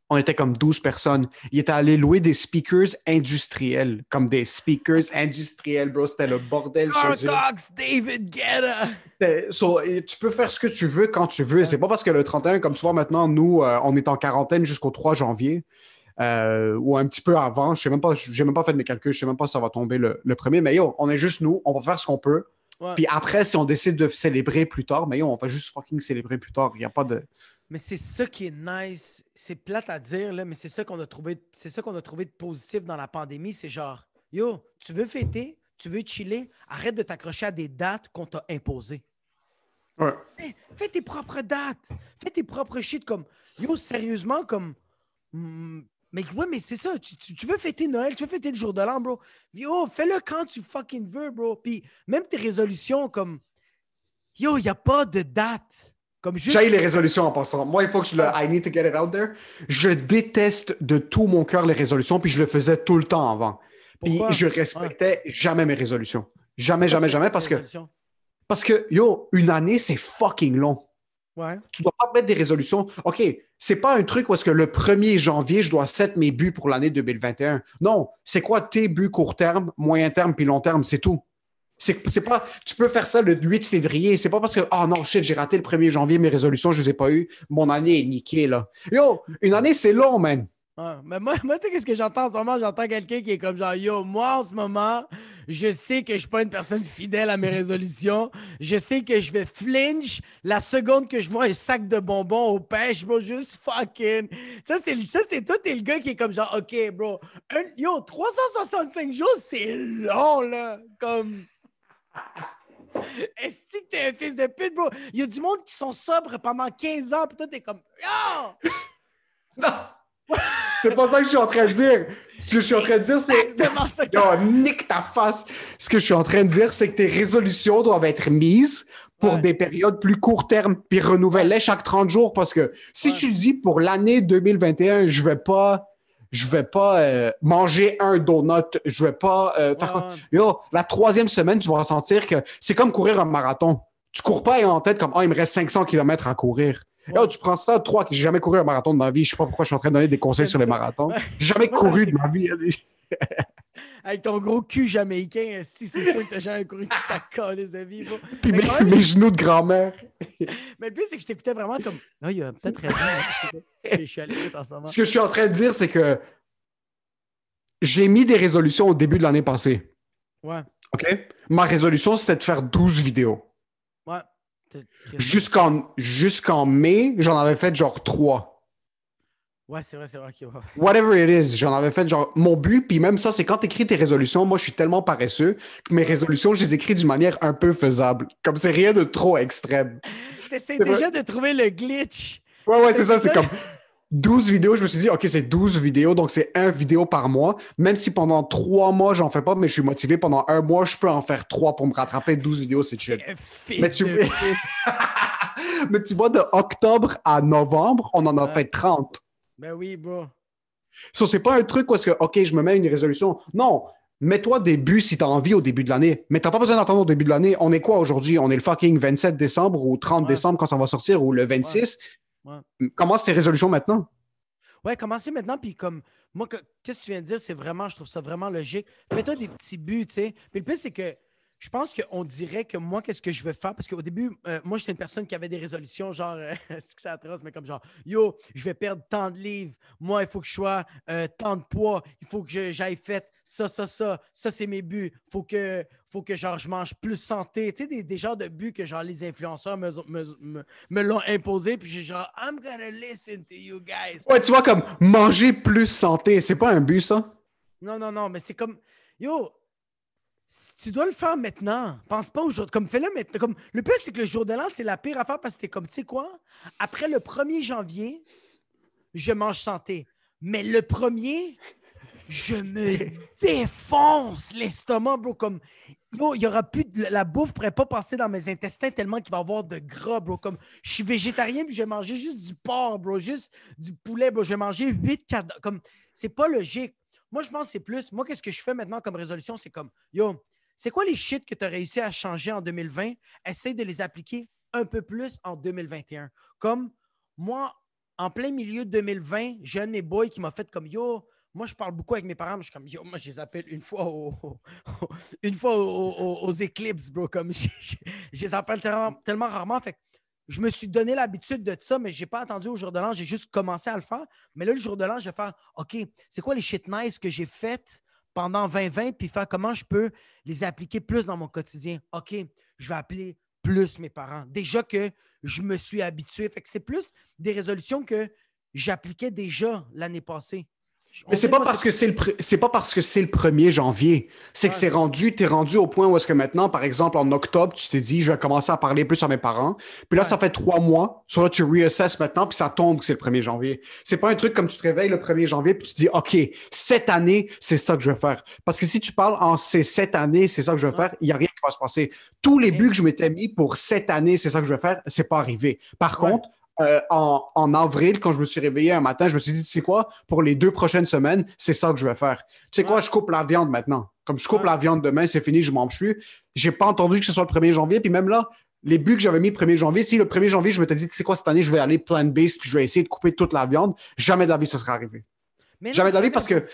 On était comme 12 personnes. il était allé louer des speakers industriels, comme des speakers industriels, bro. C'était le bordel chez David Guetta! tu peux faire ce que tu veux quand tu veux. C'est pas parce que le 31, comme tu maintenant, nous, euh, on est en quarantaine jusqu'au 3 janvier. Euh, ou un petit peu avant. Je sais même, pas, même pas fait mes calculs, je ne sais même pas si ça va tomber le, premier. Mais yo, on est juste nous, on va faire ce qu'on peut. Puis après, si on décide de célébrer plus tard, mais yo, on va juste fucking célébrer plus tard. Il n'y a pas de. Mais c'est ça qui est nice. C'est plate à dire, là, mais c'est ça qu'on a trouvé. C'est ça qu'on a trouvé de positif dans la pandémie. C'est genre, yo, tu veux fêter, tu veux chiller, arrête de t'accrocher à des dates qu'on t'a imposées. Ouais. Fais, tes propres dates. Fais tes propres shit comme. Yo, sérieusement, comme. Mm, mais ouais, mais c'est ça. Tu, veux fêter Noël, tu veux fêter le jour de l'an, bro. Yo, oh, fais-le quand tu fucking veux, bro. Puis même tes résolutions, comme. Yo, il n'y a pas de date. Comme J'ai les résolutions en passant. Moi, il faut que je le. I need to get it out there. Je déteste de tout mon cœur les résolutions, puis je le faisais tout le temps avant. Puis je respectais jamais mes résolutions. Jamais, jamais, jamais, parce que. Parce que, yo, une année, c'est fucking long. Ouais mettre des résolutions. OK, c'est pas un truc où est-ce que le 1er janvier, je dois set mes buts pour l'année 2021. Non, c'est quoi tes buts court terme, moyen terme puis long terme, c'est tout. C'est pas, tu peux faire ça le 8 février. C'est pas parce que, oh non, shit, j'ai raté le 1er janvier, mes résolutions, je les ai pas eues. Mon année est niquée, là. Yo, une année, c'est long, man. mais moi, [LAUGHS] moi tu sais, qu'est-ce que j'entends en ce moment? J'entends quelqu'un qui est comme genre, yo, moi, en ce moment, je sais que je suis pas une personne fidèle à mes résolutions. Je sais que je vais flinch la seconde que je vois un sac de bonbons au pêche, Je vais juste fucking. Ça, c'est, ça, c'est toi, t'es le gars qui est comme genre, OK, bro, yo, 365 jours, c'est long, là. Comme. [LAUGHS] Est-ce que t'es un fils de pute, bro? Il y a du monde qui sont sobres pendant 15 ans, puis toi, t'es comme, [LAUGHS] non! [LAUGHS] C'est pas ça que je suis en train de dire. Ce que je suis en train de dire, c'est. [LAUGHS] nique ta face. Ce que je suis en train de dire, c'est que tes résolutions doivent être mises pour des périodes plus court terme, puis renouvelées chaque 30 jours parce que si tu dis pour l'année 2021, je vais pas je vais pas euh, manger un donut, je vais pas euh, la troisième semaine, tu vas ressentir que c'est comme courir un marathon. Tu cours pas et en tête comme ah, il me reste 500 km à courir tu prends ça trois, que j'ai jamais couru un marathon de ma vie. Je sais pas pourquoi je suis en train de donner des conseils sur les marathons. [LAUGHS] J'ai jamais couru de ma vie. [LAUGHS] Avec ton gros cul jamaïcain, si c'est sûr que t'as jamais couru tu ta les amis. vie. Puis mes, genoux de grand-mère. [LAUGHS] Mais le plus, c'est que je t'écoutais vraiment comme. Non, il y a peut-être raison. Hein, je suis allé en ce Ce que je suis en train de dire, c'est que j'ai mis des résolutions au début de l'année passée. Ouais. OK? Ma résolution, c'était de faire 12 vidéos. Jusqu'en mai, j'en avais fait genre trois. Ouais, c'est vrai, c'est vrai. Whatever it is, j'en avais fait genre mon but, puis même ça, c'est quand tu écris tes résolutions, moi je suis tellement paresseux que mes résolutions, je les écris d'une manière un peu faisable. Comme c'est rien de trop extrême. T'essayes déjà de trouver le glitch. Ouais, ouais, c'est ça. c'est comme 12 vidéos, je me suis dit, OK, c'est 12 vidéos, donc c'est un vidéo par mois. Même si pendant trois mois, j'en fais pas, mais je suis motivé. Pendant un mois, je peux en faire trois pour me rattraper. 12 vidéos, c'est chill. Euh, mais tu... [LAUGHS] mais tu... vois, de octobre à novembre, on en a fait 30. Ben oui, bro. Ça c'est pas un truc où est-ce que, OK, je me mets une résolution. Non, mets-toi début si tu as envie au début de l'année. Mais t'as pas besoin d'entendre au début de l'année. On est quoi aujourd'hui? On est le fucking 27 décembre ou 30 décembre quand ça va sortir ou le 26. Commence tes résolutions maintenant. Ouais, commencez maintenant, puis comme moi, qu'est-ce que tu viens de dire, c'est vraiment, je trouve ça vraiment logique. Fais-toi des petits buts, tu sais. Puis le plus, c'est que je pense qu'on dirait que moi, qu'est-ce que je veux faire? Parce qu'au début, euh, moi, j'étais une personne qui avait des résolutions, genre, euh, [LAUGHS] c'est que ça atroce, mais comme genre, yo, je vais perdre tant de livres, moi, il faut que je sois euh, tant de poids, il faut que j'aille faire ça, ça, ça, ça, c'est mes buts, faut que, faut que genre, je mange plus santé, tu sais, des, des genres de buts que genre les influenceurs me, me l'ont imposé, puis j'ai genre, I'm gonna listen to you guys. Ouais, tu vois, comme manger plus santé, c'est pas un but, ça? Non, non, non, mais c'est comme, yo, si tu dois le faire maintenant, pense pas au jour. Comme fais-le maintenant. Comme, le plus, c'est que le jour de l'an, c'est la pire affaire parce que t'es comme, tu sais quoi? Après le 1er janvier, je mange santé. Mais le 1er, je me [LAUGHS] défonce l'estomac, bro. Comme, il y aura plus de, la bouffe pourrait pas passer dans mes intestins tellement qu'il va y avoir de gras, bro. Comme, je suis végétarien puis je vais manger juste du porc, bro. Juste du poulet, bro. Je vais manger 8 Comme, c'est pas logique. Moi, je pense que c'est plus. Moi, qu'est-ce que je fais maintenant comme résolution? C'est comme, yo, c'est quoi les shit que tu as réussi à changer en 2020? Essaye de les appliquer un peu plus en 2021. Comme moi, en plein milieu de 2020, j'ai un de mes boys qui m'a fait comme, yo, moi, je parle beaucoup avec mes parents, je suis comme, yo, moi, je les appelle une fois, [LAUGHS] une fois aux éclipses, bro. Comme, [LAUGHS] je, les appelle tellement, tellement rarement. Fait je me suis donné l'habitude de ça, mais je n'ai pas attendu au jour de l'an, j'ai juste commencé à le faire. Mais là, le jour de l'an, je vais faire OK, c'est quoi les shit nice que j'ai faites pendant 2020, puis faire comment je peux les appliquer plus dans mon quotidien. OK, je vais appeler plus mes parents. Déjà que je me suis habitué. Fait que c'est plus des résolutions que j'appliquais déjà l'année passée. Mais c'est pas, parce que c'est le pas parce que c'est le 1er janvier. C'est que ah, c'est rendu, t'es rendu au point où est-ce que maintenant, par exemple, en octobre, tu t'es dit, je vais commencer à parler plus à mes parents. Puis là, ça fait trois mois. soit tu reassesses maintenant, puis ça tombe que c'est le 1er janvier. C'est pas un truc comme tu te réveilles le 1er janvier, puis tu te dis, OK, cette année, c'est ça que je vais faire. Parce que si tu parles en c'est cette année, c'est ça que je vais faire, il n'y a rien qui va se passer. Tous les buts que je m'étais mis pour cette année, c'est ça que je vais faire, c'est pas arrivé. Par contre, euh, en, avril, quand je me suis réveillé un matin, je me suis dit, tu sais quoi, pour les deux prochaines semaines, c'est ça que je vais faire. Tu sais quoi, je coupe la viande maintenant. Comme je coupe la viande demain, c'est fini, je m'en plus. J'ai pas entendu que ce soit le 1er janvier. Puis même là, les buts que j'avais mis le 1er janvier, si le 1er janvier, je me suis dit, tu sais quoi, cette année, je vais aller plant-based, puis je vais essayer de couper toute la viande, jamais de la vie, ça sera arrivé. jamais de la vie parce que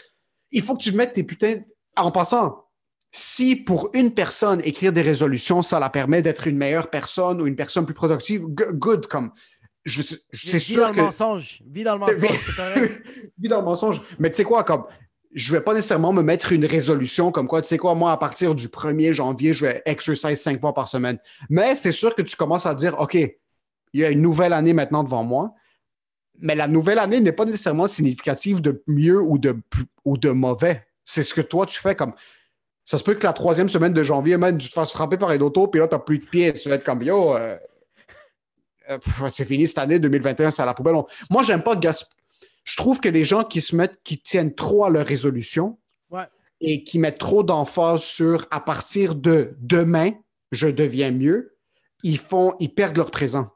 il faut que tu mettes tes putains. En passant, si pour une personne, écrire des résolutions, ça la permet d'être une meilleure personne ou une personne plus productive, good, comme je, sûr dans le mensonge. Vis dans le mensonge, c'est [LAUGHS] dans le mensonge. Mais tu sais quoi, comme je vais pas nécessairement me mettre une résolution comme quoi, tu sais quoi, moi, à partir du 1er janvier, je vais exercise cinq fois par semaine. Mais c'est sûr que tu commences à dire, OK, il y a une nouvelle année maintenant devant moi. Mais la nouvelle année n'est pas nécessairement significative de mieux ou de, ou de mauvais. C'est ce que toi, tu fais comme. Ça se peut que la troisième semaine de janvier, même, tu te fasses frapper par une auto, puis là, tu n'as plus de pieds. Tu vas être comme, yo, euh, euh, c'est fini cette année 2021, c'est à la poubelle. Moi, j'aime pas gasp. Je trouve que les gens qui se mettent, qui tiennent trop à leur résolution et qui mettent trop d'emphase sur à partir de demain, je deviens mieux, ils font, ils perdent leur présent.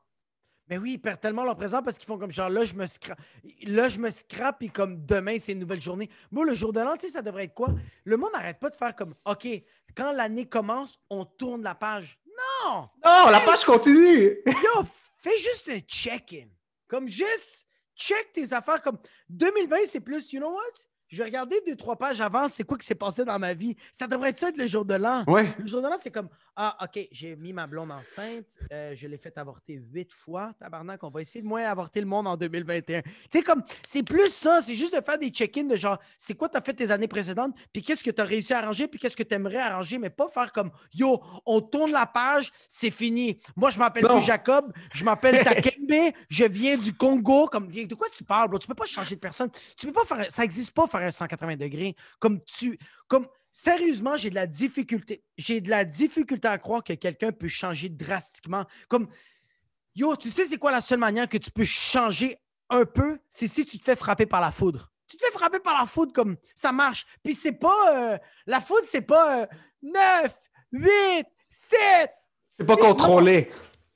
Mais oui, ils perdent tellement leur présent parce qu'ils font comme genre là, je me scrape, là, je me scrappe, et comme demain, c'est une nouvelle journée. Moi, le jour de l'an, tu sais, ça devrait être quoi? Le monde n'arrête pas de faire comme OK, quand l'année commence, on tourne la page. Non! Non, la page continue! fais juste un check-in. Comme juste check tes affaires. Comme 2020, c'est plus, you know what? je vais regarder deux, trois pages avant, c'est quoi qui s'est passé dans ma vie. Ça devrait être ça le jour de l'an. Le jour de l'an, c'est comme Ah, OK, j'ai mis ma blonde enceinte, euh, je l'ai fait avorter huit fois. Tabarnak, on va essayer de moins avorter le monde en 2021. Tu sais, comme, c'est plus ça, c'est juste de faire des check-ins de genre, c'est quoi tu as fait tes années précédentes, puis qu'est-ce que tu as réussi à arranger, puis qu'est-ce que tu aimerais arranger, mais pas faire comme Yo, on tourne la page, c'est fini. Moi, je m'appelle Jacob, je m'appelle [LAUGHS] Takembe, je viens du Congo. Comme, de quoi tu parles, bro? Tu peux pas changer de personne. Tu peux pas faire, ça n'existe pas, à 180 degrés. Comme tu. Comme, sérieusement, j'ai de la difficulté. J'ai de la difficulté à croire que quelqu'un peut changer drastiquement. Comme. Yo, tu sais, c'est quoi la seule manière que tu peux changer un peu? C'est si tu te fais frapper par la foudre. Tu te fais frapper par la foudre comme ça marche. Puis c'est pas. Euh, la foudre, c'est pas 9, 8, 7. C'est pas contrôlé.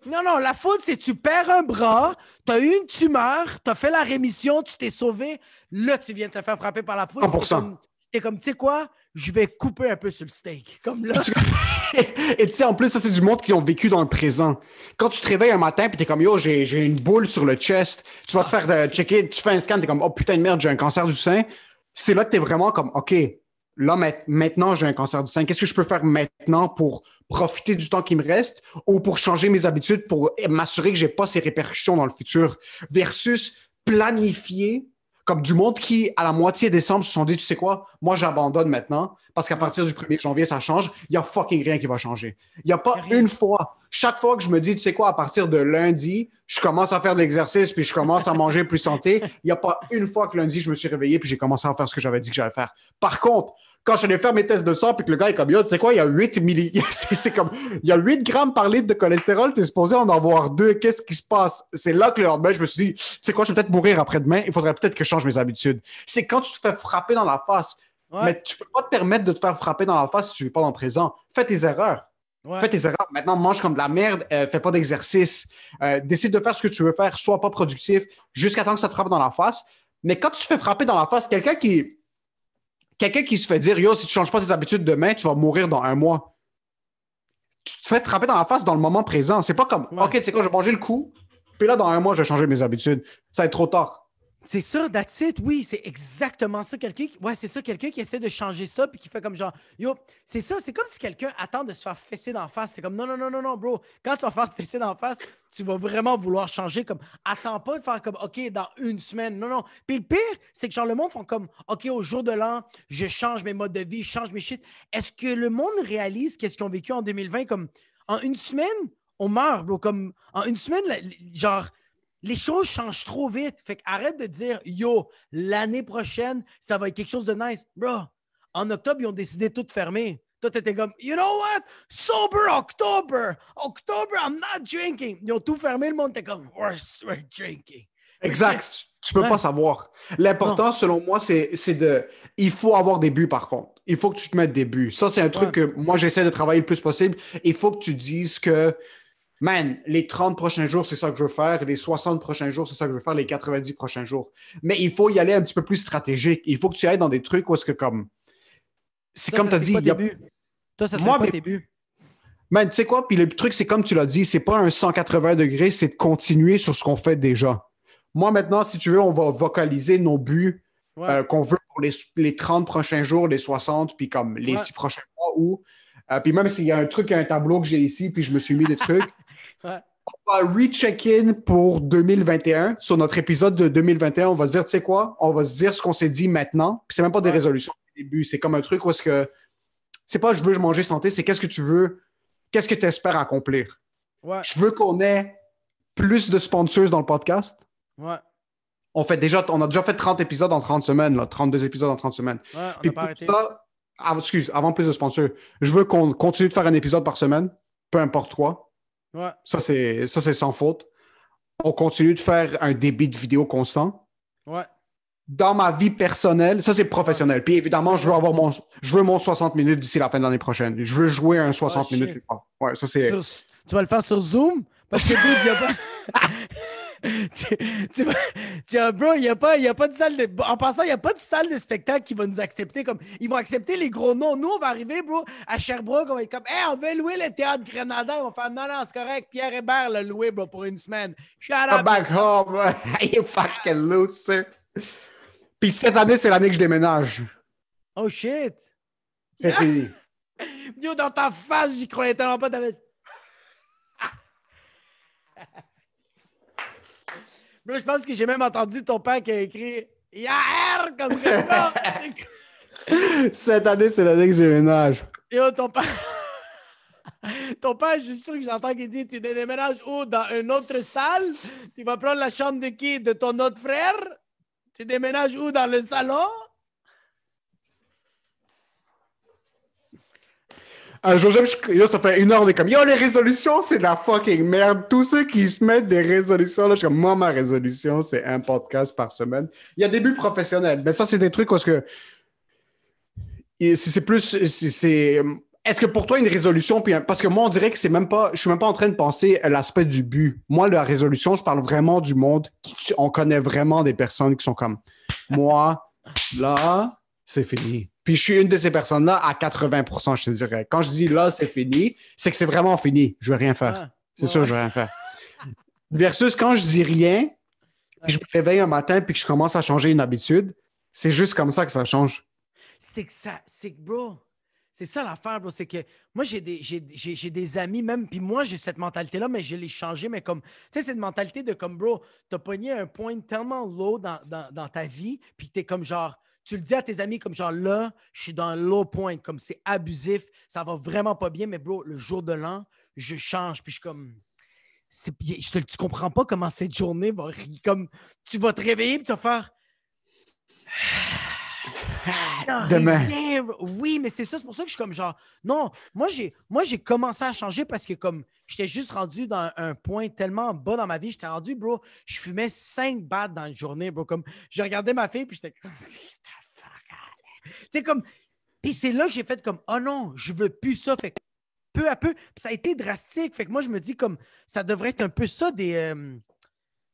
Non, non, la faute, c'est tu perds un bras, tu as eu une tumeur, tu as fait la rémission, tu t'es sauvé. Là, tu viens de te faire frapper par la faute. 100%. T'es comme, tu sais quoi? Je vais couper un peu sur le steak. Comme là. [LAUGHS] et tu sais, en plus, ça, c'est du monde qui ont vécu dans le présent. Quand tu te réveilles un matin puis t'es comme, yo, j'ai une boule sur le chest, tu vas te ah, faire euh, checker, tu fais un scan, t'es comme, oh putain de merde, j'ai un cancer du sein. C'est là que t'es vraiment comme, OK, là, maintenant, j'ai un cancer du sein. Qu'est-ce que je peux faire maintenant pour profiter du temps qui me reste ou pour changer mes habitudes pour m'assurer que je n'ai pas ces répercussions dans le futur versus planifier comme du monde qui, à la moitié décembre, se sont dit, tu sais quoi, moi j'abandonne maintenant, parce qu'à partir du 1er janvier, ça change, il n'y a fucking rien qui va changer. Il n'y a pas une fois, chaque fois que je me dis, tu sais quoi, à partir de lundi, je commence à faire de l'exercice, puis je commence à manger plus santé, il n'y a pas une fois que lundi, je me suis réveillé, puis j'ai commencé à faire ce que j'avais dit que j'allais faire. Par contre, quand je allé faire mes tests de sang, puis que le gars est comme, yo, tu sais quoi, il y a 8 milli... [LAUGHS] c'est comme, il y a 8 grammes par litre de cholestérol, t'es supposé en avoir deux, qu'est-ce qui se passe? C'est là que le lendemain, je me suis dit, tu sais quoi, je vais peut-être mourir après-demain, il faudrait peut-être que je change mes habitudes. C'est quand tu te fais frapper dans la face. Mais tu peux pas te permettre de te faire frapper dans la face si tu es pas dans le présent. Fais tes erreurs. Fais tes erreurs. Maintenant, mange comme de la merde, euh, fais pas d'exercice. Euh, décide de faire ce que tu veux faire, sois pas productif jusqu'à temps que ça te frappe dans la face. Mais quand tu te fais frapper dans la face, quelqu'un qui Quelqu'un qui se fait dire Yo, si tu ne changes pas tes habitudes demain, tu vas mourir dans un mois. Tu te fais frapper dans la face dans le moment présent. C'est pas comme Ok, OK, c'est quoi, je vais manger le coup, puis là, dans un mois, je vais changer mes habitudes. Ça va être trop tard. C'est ça, that's oui, c'est exactement ça. Quelqu'un qui... c'est ça, quelqu'un qui essaie de changer ça puis qui fait comme genre, yo, c'est ça, c'est comme si quelqu'un attend de se faire fesser d'en face. C'est comme, non, non, non, non, non, bro, quand tu vas faire fesser d'en face, tu vas vraiment vouloir changer. Comme, attends pas de faire comme, OK, dans une semaine, non, non. Puis le pire, c'est que genre, le monde font comme, OK, au jour de l'an, je change mes modes de vie, je change mes shit. Est-ce que le monde réalise qu'est-ce qu'ils ont vécu en 2020? Comme, en une semaine, on meurt, bro. Comme, en une semaine, genre, les choses changent trop vite. Fait arrête de dire Yo, l'année prochaine, ça va être quelque chose de nice. Bro, en octobre, ils ont décidé de tout fermer. Toi, t'étais comme You know what? Sober October! October, I'm not drinking! Ils ont tout fermé, le monde était comme We're, drinking. Exact. Tu peux pas savoir. L'important, selon moi, c'est de. Il faut avoir des buts, par contre. Il faut que tu te mettes des buts. Ça, c'est un truc que moi, j'essaie de travailler le plus possible. Il faut que tu dises que man, les 30 prochains jours, c'est ça que je veux faire, les 60 prochains jours, c'est ça que je veux faire, les 90 prochains jours. Mais il faut y aller un petit peu plus stratégique. Il faut que tu ailles dans des trucs où est-ce que comme. C'est comme tu as dit. Toi, ça, mais... Man, tu sais quoi? Puis le truc, c'est comme tu l'as dit, c'est pas un 180 degrés, c'est de continuer sur ce qu'on fait déjà. Moi, maintenant, si tu veux, on va vocaliser nos buts euh, qu'on veut pour les, 30 prochains jours, les 60, puis comme les six 6 prochains mois. Ou, euh, puis même s'il y a un truc, un tableau que j'ai ici, puis je me suis mis des trucs. [LAUGHS] On va recheck-in pour 2021. Sur notre épisode de 2021, on va se dire, tu sais quoi, on va se dire ce qu'on s'est dit maintenant. c'est même pas des résolutions au début. C'est comme un truc où est-ce que. C'est pas je veux manger santé, c'est qu'est-ce que tu veux, qu'est-ce que tu espères accomplir. Je veux qu'on ait plus de sponsors dans le podcast. On, fait déjà, on a déjà fait 30 épisodes en 30 semaines, là, 32 épisodes en 30 semaines. Ah, excuse, avant plus de sponsors, je veux qu'on continue de faire un épisode par semaine, peu importe quoi. Ouais. Ça, c'est sans faute. On continue de faire un débit de vidéo constant. Ouais. Dans ma vie personnelle, ça c'est professionnel. Puis évidemment, je veux avoir mon, je veux mon 60 minutes d'ici la fin de l'année prochaine. Je veux jouer un 60 ah, minutes. Ouais, ça c'est. Tu vas le faire sur Zoom? Parce que, [LAUGHS] il a, pas tu, tu, bro, il n'y a, pas, a pas de salle de. En passant, il n'y a pas de salle de spectacle qui va nous accepter. comme Ils vont accepter les gros noms. Nous, on va arriver, bro, à Sherbrooke, on va être comme, hey, on veut louer le théâtre Grenada. » On va faire, non, non, c'est correct. Pierre Hébert l'a loué, bro, pour une semaine. Shut back home, [LAUGHS] you fucking loser. Puis cette année, c'est l'année que je déménage. Oh shit. C'est [LAUGHS] fini. Yo, dans ta face, j'y croyais tellement pas. [LAUGHS] Moi, je pense que j'ai même entendu ton père qui a écrit Yair comme ça. Cette année, c'est l'année que j'ai Et ton père. [LAUGHS] Ton père, je suis sûr que j'entends qu'il dit Tu déménages où Dans une autre salle Tu vas prendre la chambre de qui De ton autre frère Tu déménages où Dans le salon Un jour, là, ça fait une heure, on est comme, yo, les résolutions, c'est de la fucking merde. Tous ceux qui se mettent des résolutions, là, je suis comme, moi, ma résolution, c'est un podcast par semaine. Il y a des buts professionnels, mais ça, c'est des trucs parce que c'est plus, c'est, est-ce que pour toi, une résolution, puis parce que moi, on dirait que c'est même pas, je suis même pas en train de penser à l'aspect du but. Moi, la résolution, je parle vraiment du monde. Qui, on connaît vraiment des personnes qui sont comme, moi, là, c'est fini. Puis je suis une de ces personnes-là à 80 je te dirais. Quand je dis là, c'est fini, c'est que c'est vraiment fini. Je ne veux rien faire. Ah, c'est sûr, je ne veux rien faire. Versus quand je dis rien, je me réveille un matin puis que je commence à changer une habitude, c'est juste comme ça que ça change. C'est que ça, c'est que, bro, c'est ça l'affaire, bro. C'est que moi, j'ai des, j'ai, des amis même, puis moi, j'ai cette mentalité-là, mais je l'ai changée, mais comme, tu sais, cette mentalité de comme, bro, t'as pogné un point tellement low dans, ta vie, puis t'es comme genre, tu le dis à tes amis comme genre là, je suis dans un low point, comme c'est abusif, ça va vraiment pas bien, mais bro, le jour de l'an, je change, puis je suis comme. Je te, tu comprends pas comment cette journée va. Comme, tu vas te réveiller, et tu vas faire. Ah, non, Oui, mais c'est ça, c'est pour ça que je suis comme genre, non, moi j'ai, moi j'ai commencé à changer parce que comme j'étais juste rendu dans un point tellement bas dans ma vie, j'étais rendu, bro, je fumais cinq battes dans la journée, bro. Comme je regardais ma fille, puis j'étais comme, c'est [LAUGHS] comme, puis c'est là que j'ai fait comme, oh non, je veux plus ça. Fait peu à peu, ça a été drastique. Fait que moi, je me dis comme, ça devrait être un peu ça des. Euh,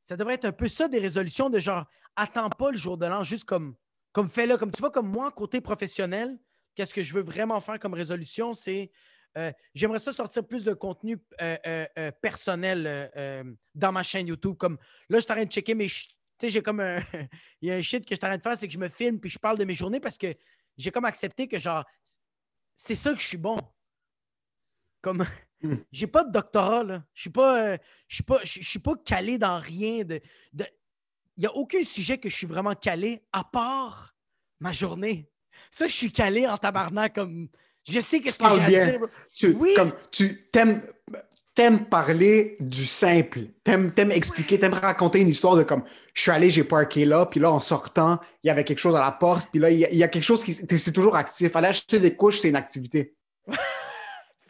ça devrait être un peu ça des résolutions de genre, attends pas le jour de l'an, juste comme comme fait comme tu vois, comme moi, côté professionnel, qu'est-ce que je veux vraiment faire comme résolution, c'est euh, j'aimerais ça sortir plus de contenu euh, euh, personnel dans ma chaîne YouTube. Comme là, je suis en train de checker mais Tu sais, j'ai comme un. [LAUGHS] Il y a un shit que je suis en train de faire, c'est que je me filme puis je parle de mes journées parce que j'ai comme accepté que genre. C'est ça que je suis bon. Comme. Hmm. [LAUGHS] j'ai pas de doctorat, là. Je suis pas. je suis pas. suis pas calé dans rien de il n'y a aucun sujet que je suis vraiment calé à part ma journée. Ça, je suis calé en tabarnak comme. Je sais que ce que j'ai à dire. Tu, oui. Comme tu t'aimes parler du simple, t'aimes aimes expliquer, t'aimes raconter une histoire de comme je suis allé, j'ai parké là, puis là en sortant, il y avait quelque chose à la porte, puis là il y, a, quelque chose qui c'est toujours actif. Aller acheter des couches, c'est une activité. [LAUGHS]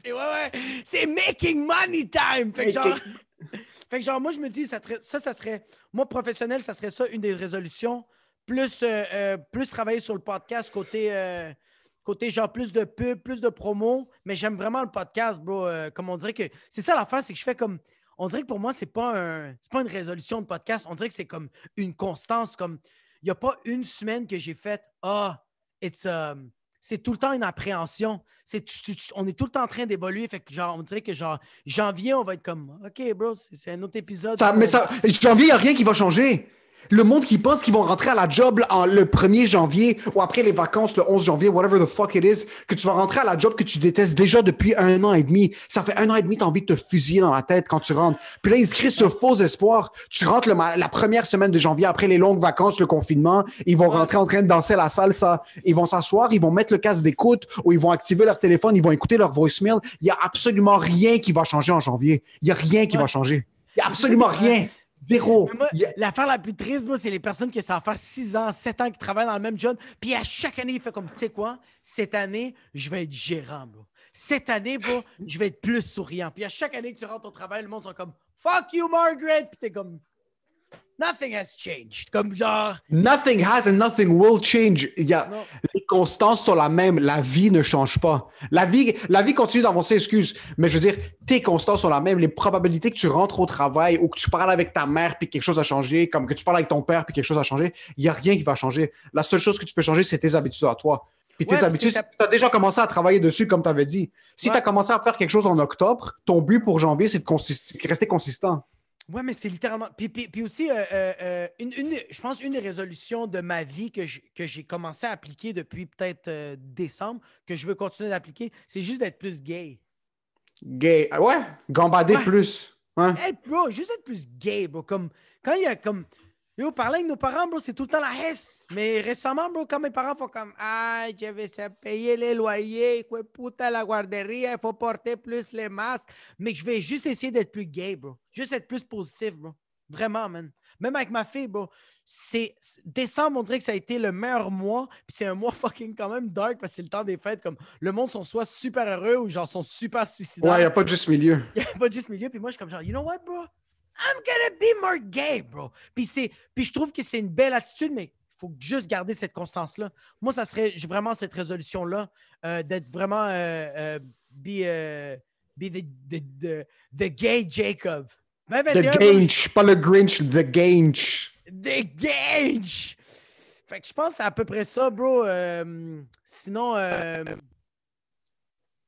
c'est ouais, ouais. c'est making money time. Fait que genre, [LAUGHS] Fait genre, moi, je me dis, ça, ça, serait, moi, professionnel, ça serait ça, une des résolutions. Plus, euh, euh, plus travailler sur le podcast côté, euh, côté genre plus de pub, plus de promo. Mais j'aime vraiment le podcast, bro. comme on dirait que. C'est ça la fin c'est que je fais comme. On dirait que pour moi, c'est pas un. C'est pas une résolution de podcast. On dirait que c'est comme une constance. Comme il n'y a pas une semaine que j'ai fait… Ah, it's um, c'est tout le temps une appréhension. on est tout le temps en train d'évoluer. Fait que genre, on dirait que genre, janvier, on va être comme OK, bro, c'est, un autre épisode. mais ça, janvier, il n'y a rien qui va changer. Le monde qui pense qu'ils vont rentrer à la job le 1er janvier ou après les vacances le 11 janvier, whatever the fuck it is, que tu vas rentrer à la job que tu détestes déjà depuis un an et demi. Ça fait un an et demi, tu as envie de te fusiller dans la tête quand tu rentres. Puis là, ils se créent ce faux espoir. Tu rentres la première semaine de janvier après les longues vacances, le confinement. Ils vont rentrer en train de danser à la salle, ça. Ils vont s'asseoir, ils vont mettre le casque d'écoute ou ils vont activer leur téléphone, ils vont écouter leur voicemail. Il n'y a absolument rien qui va changer en janvier. Il n'y a rien qui va changer. Il n'y a absolument rien. Zéro. L'affaire la plus triste, c'est les personnes qui savent faire 6 ans, 7 ans qui travaillent dans le même job. Puis à chaque année, il fait comme, tu sais quoi, cette année, je vais être gérant, Cette année, je vais être plus souriant. Puis à chaque année que tu rentres au travail, le monde sera comme, fuck you, Margaret. Puis t'es comme, nothing has changed. Comme genre. Nothing has and nothing will change. Yeah constantes sont la même. La vie ne change pas. La vie, la vie continue d'avancer, excuse. Mais je veux dire, tes constantes sont la même. Les probabilités que tu rentres au travail ou que tu parles avec ta mère puis quelque chose a changé, comme que tu parles avec ton père puis quelque chose a changé, il n'y a rien qui va changer. La seule chose que tu peux changer, c'est tes habitudes à toi. Puis tes habitudes, tu as déjà commencé à travailler dessus, comme tu avais dit. Si tu as commencé à faire quelque chose en octobre, ton but pour janvier, c'est de rester consistant. Ouais, mais c'est littéralement. Puis, puis, aussi, euh, euh, euh, une, je pense, une résolution de ma vie que j'ai commencé à appliquer depuis peut-être décembre, que je veux continuer d'appliquer, c'est juste d'être plus gay. Gay. Ah ouais? Gambader plus. Hein? bro, juste être plus gay, bro. Comme, quand il y a comme. Yo, parler avec nos parents, bro, c'est tout le temps la hesse. Mais récemment, bro, quand mes parents font comme Ah, je vais payer les loyers, quoi, putain, la garderie, il faut porter plus les masques. Mais je vais juste essayer d'être plus gay, bro. Juste être plus positif, bro. Vraiment, man. Même avec ma fille, bro. C'est décembre, on dirait que ça a été le meilleur mois. Puis c'est un mois [LAUGHS] fucking quand même dark parce que c'est le temps des fêtes. Comme le monde sont soit super heureux ou genre sont super suicidaires. Ouais, il a pas de juste milieu. Il [LAUGHS] a pas de juste milieu. Puis moi, je suis comme genre, you know what, bro? I'm gonna be more gay, bro. Puis, je trouve que c'est une belle attitude, mais il faut juste garder cette constance-là. Moi, ça serait vraiment cette résolution-là, euh, d'être vraiment euh, euh, be, the, gay Jacob. the hein, gange », pas le Grinch, the gange ».« The gange ». Fait que je pense à, peu près ça, bro. sinon,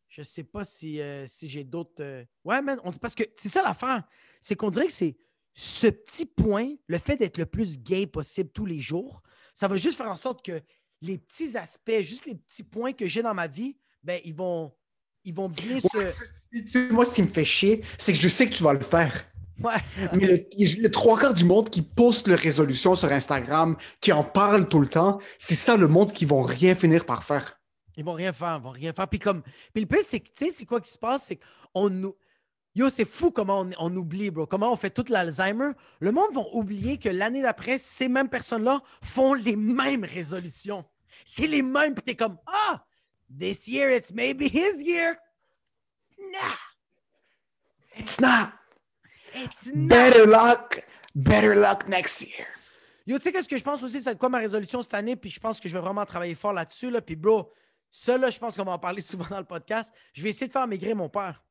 je sais pas si, si j'ai d'autres. Ouais, man, on, parce que c'est ça l'affaire c'est qu'on dirait que c'est ce petit point, le fait d'être le plus gay possible tous les jours, ça va juste faire en sorte que les petits aspects, juste les petits points que j'ai dans ma vie, ben, ils vont, ils vont bien se. moi, ce qui me fait chier, c'est que je sais que tu vas le faire. Ouais. Mais le, trois quarts du monde qui postent leur résolution sur Instagram, qui en parle tout le temps, c'est ça le monde qui vont rien finir par faire. Ils vont rien faire, ils vont rien faire. Puis comme, le pire, c'est tu sais, c'est quoi qui se passe, c'est qu'on nous, Yo, c'est fou comment on, oublie, bro. Comment on fait toute l'Alzheimer. Le monde va oublier que l'année d'après, ces mêmes personnes-là font les mêmes résolutions. C'est les mêmes. Puis t'es comme, ah, this year, it's maybe his year. Nah. It's not. It's not. Better luck. Better luck next year. Yo, tu sais, qu'est-ce que je pense aussi, c'est quoi ma résolution cette année? Puis je pense que je vais vraiment travailler fort là-dessus. Là, puis, bro, ça, là, je pense qu'on va en parler [LAUGHS] souvent dans le podcast. Je vais essayer de faire maigrir mon père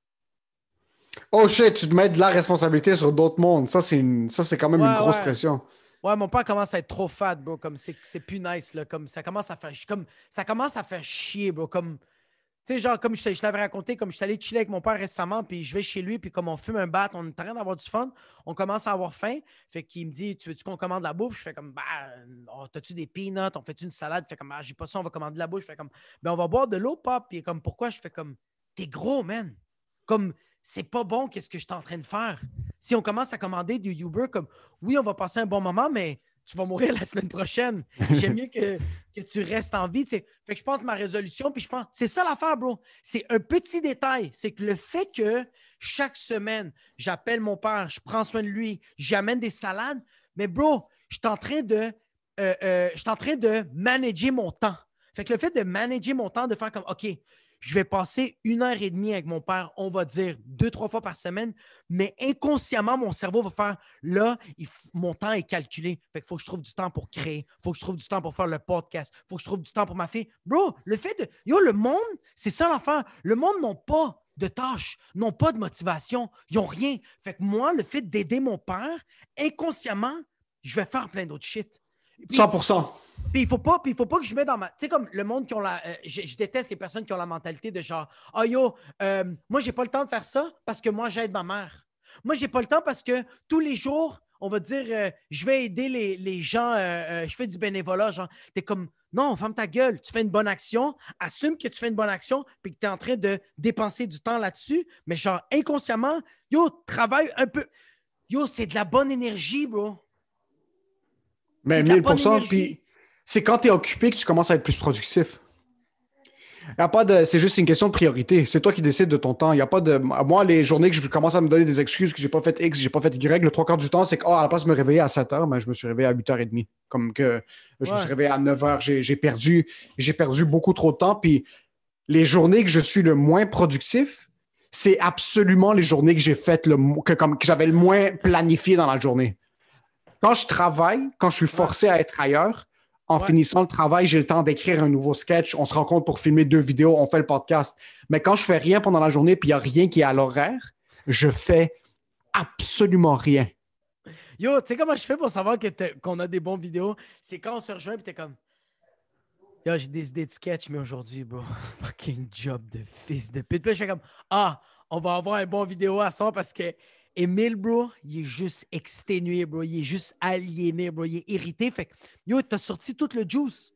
oh shit, tu te mets de la responsabilité sur d'autres mondes. Ça, c'est une... quand même une grosse pression. Ouais, mon père commence à être trop fat, bro. Comme c'est, c'est plus nice, là. Comme ça commence à faire, comme, ça commence à faire chier, bro. Comme, tu sais, genre, comme je, je, l'avais raconté, comme je suis allé chiller avec mon père récemment, puis je vais chez lui, puis comme on fume un bat, on est en train d'avoir du fun, on commence à avoir faim. Fait qu'il me dit, tu veux-tu qu'on commande la bouffe? Je fais comme, bah, t'as-tu des peanuts? On fait une salade? Fait comme, ah, j'ai pas ça, on va commander de la bouffe. Je fais comme, ben, on va boire de l'eau, pop. Puis comme, pourquoi? Je fais comme, t'es gros, man. Comme, c'est pas bon qu'est-ce que je suis en train de faire. Si on commence à commander du Uber comme oui, on va passer un bon moment, mais tu vas mourir [LAUGHS] la semaine prochaine. J'aime mieux que, tu restes en vie. Fait que je pense ma résolution, puis je pense, c'est ça l'affaire, bro. C'est un petit détail. C'est que le fait que chaque semaine, j'appelle mon père, je prends soin de lui, j'amène des salades, mais bro, je suis train de. Euh, euh, je suis train de manager mon temps. Fait que le fait de manager mon temps, de faire comme OK, je vais passer une heure et demie avec mon père, on va dire deux, trois fois par semaine, mais inconsciemment, mon cerveau va faire là, mon temps est calculé. Fait qu'il faut que je trouve du temps pour créer, faut que je trouve du temps pour faire le podcast, faut que je trouve du temps pour ma fille. Bro, le fait de. Yo, le monde, c'est ça l'affaire. Le monde n'a pas de tâches, n'a pas de motivation, ils n'ont rien. Fait que moi, le fait d'aider mon père, inconsciemment, je vais faire plein d'autres shit. 100 puis il faut pas, il faut pas que je mette dans ma. Tu sais, comme le monde qui ont la. Euh, je, déteste les personnes qui ont la mentalité de genre Ah yo, euh, moi j'ai pas le temps de faire ça parce que moi j'aide ma mère. Moi, j'ai pas le temps parce que tous les jours, on va dire euh, je vais aider les, gens, je fais du bénévolat, genre, t'es comme non, ferme ta gueule, tu fais une bonne action, assume que tu fais une bonne action, puis que tu es en train de dépenser du temps là-dessus, mais genre inconsciemment, yo, travaille un peu. Yo, c'est de la bonne énergie, bro. Mais 1000%, puis c'est quand tu es occupé que tu commences à être plus productif. Y a pas de, c'est juste une question de priorité. C'est toi qui décides de ton temps. Il y a pas de, moi, les journées que je commence à me donner des excuses que j'ai pas fait X, j'ai pas fait Y, le trois quarts du temps, c'est que, oh, à la place de me réveiller à 7 h, ben, je me suis réveillé à 8 h 30. Comme que je me suis réveillé à 9 h, j'ai, perdu, j'ai perdu beaucoup trop de temps. Puis les journées que je suis le moins productif, c'est absolument les journées que j'ai faites, le, que, comme, que j'avais le moins planifié dans la journée. Quand je travaille, quand je suis forcé à être ailleurs, en finissant le travail, j'ai le temps d'écrire un nouveau sketch, on se rencontre pour filmer deux vidéos, on fait le podcast. Mais quand je fais rien pendant la journée, puis il n'y a rien qui est à l'horaire, je fais absolument rien. Yo, tu sais comment je fais pour savoir qu'on a des bons vidéos? C'est quand on se rejoint, puis t'es comme... Yo, j'ai des idées de sketch, mais aujourd'hui, bro, [LAUGHS] fucking job de fils de pute. je fais comme, ah, on va avoir un bon vidéo à ça parce que Emile, bro, il est juste exténué, bro. Il est juste aliéné, bro. Il est irrité. Fait que, yo, t'as sorti tout le juice.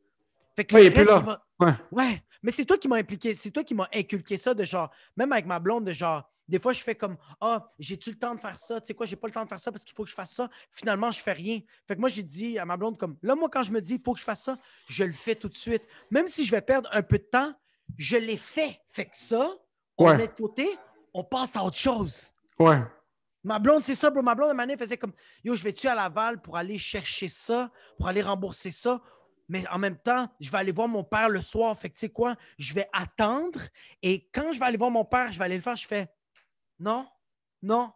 Fait que ouais, ouais. Mais c'est toi qui m'as impliqué, c'est toi qui m'as inculqué ça de genre, même avec ma blonde, de genre, des fois, je fais comme Ah, j'ai-tu le temps de faire ça? Tu sais quoi, j'ai pas le temps de faire ça parce qu'il faut que je fasse ça. Finalement, je fais rien. Fait que moi, j'ai dit à ma blonde comme Là, moi, quand je me dis il faut que je fasse ça, je le fais tout de suite. Même si je vais perdre un peu de temps, je l'ai fait. Fait que ça, on met de côté, on passe à autre chose. Ouais. Ma blonde, c'est ça, bro. Ma blonde, à faisait comme Yo, je vais-tu à Laval pour aller chercher ça, pour aller rembourser ça? Mais en même temps, je vais aller voir mon père le soir. Fait que tu sais quoi? Je vais attendre. Et quand je vais aller voir mon père, je vais aller le faire. Je fais Non, non,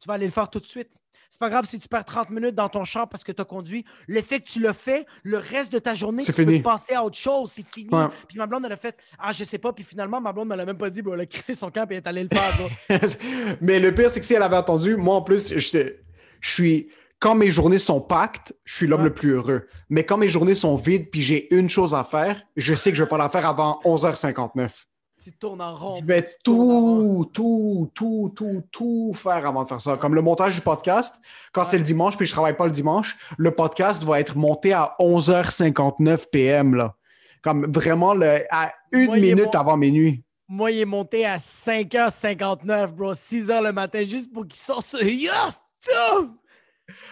tu vas aller le faire tout de suite. C'est pas grave si tu perds 30 minutes dans ton champ parce que tu as conduit. Le fait que tu le fais, le reste de ta journée, tu fini. penser à autre chose. C'est fini. Puis ma blonde, elle a fait Ah, je sais pas. Puis finalement, ma blonde, elle a même pas dit Elle a crissé son camp et elle est allée le faire. [LAUGHS] Mais le pire, c'est que si elle avait entendu, moi, en plus, je suis quand mes journées sont pactes, je suis l'homme le plus heureux. Mais quand mes journées sont vides puis j'ai une chose à faire, je sais que je ne vais pas la faire avant 11h59 tu tournes en rond. Je vais tout, tout, tout, tout, tout faire avant de faire ça. Comme le montage du podcast, quand c'est le dimanche, puis je ne travaille pas le dimanche, le podcast va être monté à 11h59 p.m. Là. Comme vraiment le, à une minute avant minuit. Moi, il est monté à 5h59, bro. 6h le matin, juste pour qu'il sorte ce yacht!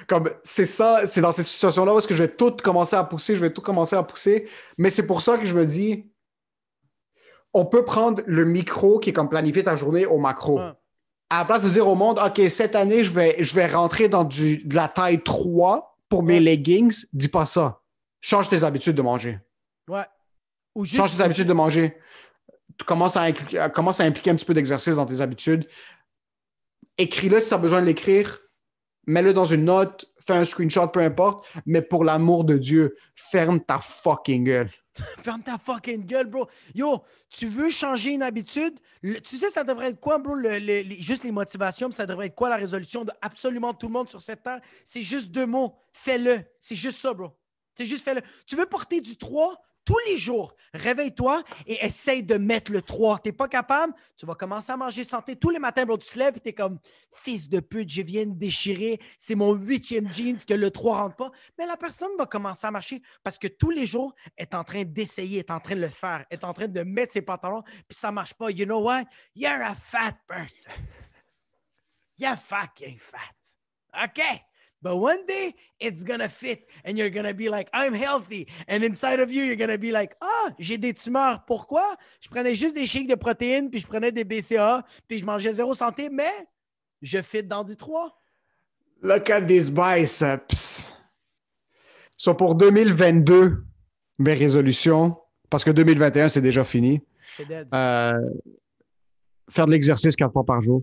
Comme c'est ça, c'est dans ces situations-là où que je vais tout commencer à pousser, je vais tout commencer à pousser. Mais c'est pour ça que je me dis, on peut prendre le micro qui est comme planifier ta journée au macro. À la place de dire au monde, OK, cette année, je vais, je vais rentrer dans du, de la taille 3 pour mes leggings, dis pas ça. Change tes habitudes de manger. Ouais. Ou Change tes habitudes de manger. Commence à, commence à impliquer un petit peu d'exercice dans tes habitudes. Écris-le si tu as besoin de l'écrire. Mets-le dans une note. Fais un screenshot, peu importe. Mais pour l'amour de Dieu, ferme ta fucking gueule. [LAUGHS] Ferme ta fucking gueule, bro. Yo, tu veux changer une habitude? tu sais, ça devrait être quoi, bro? juste les motivations, ça devrait être quoi la résolution de absolument tout le monde sur cette terre? C'est juste deux mots. Fais-le. C'est juste ça, bro. C'est juste fais-le. Tu veux porter du 3? tous les jours. Réveille-toi et essaye de mettre le 3. Tu n'es pas capable, tu vas commencer à manger santé. Tous les matins, tu te lèves et tu es comme fils de pute, je viens de déchirer. C'est mon huitième jeans que le 3 ne rentre pas. Mais la personne va commencer à marcher parce que tous les jours, elle est en train d'essayer, est en train de le faire, elle est en train de mettre ses pantalons puis ça ne marche pas. You know what? You're a fat person. You're fucking fat. OK? But one day it's gonna fit and you're gonna be like, I'm healthy. And inside of you, you're gonna be like, ah, j'ai des tumeurs. Pourquoi? Je prenais juste des chics de protéines, puis je prenais des BCA, puis je mangeais zéro santé, mais je fit dans du 3. Look at these biceps. sont pour 2022, mes résolutions, parce que 2021, c'est déjà fini. Euh, faire de l'exercice quatre fois par jour.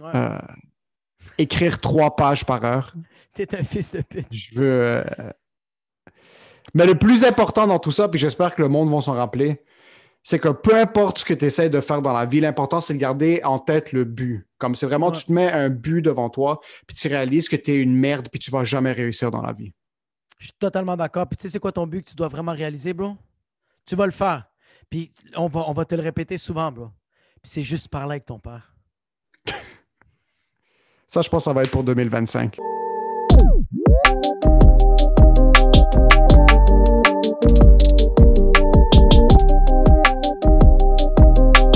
Ouais. Euh, écrire trois pages par heure. T'es un fils de pute. Je veux. Euh, Mais le plus important dans tout ça, puis j'espère que le monde va s'en rappeler, c'est que peu importe ce que tu essaies de faire dans la vie, l'important, c'est de garder en tête le but. Comme c'est vraiment, tu te mets un but devant toi, puis tu réalises que tu es une merde, puis tu vas jamais réussir dans la vie. Je suis totalement d'accord. Puis tu sais, c'est quoi ton but que tu dois vraiment réaliser, bro? Tu vas le faire. Puis on va, on va te le répéter souvent, bro. Puis c'est juste parler avec ton père. Ça, je pense que ça va être pour 2025.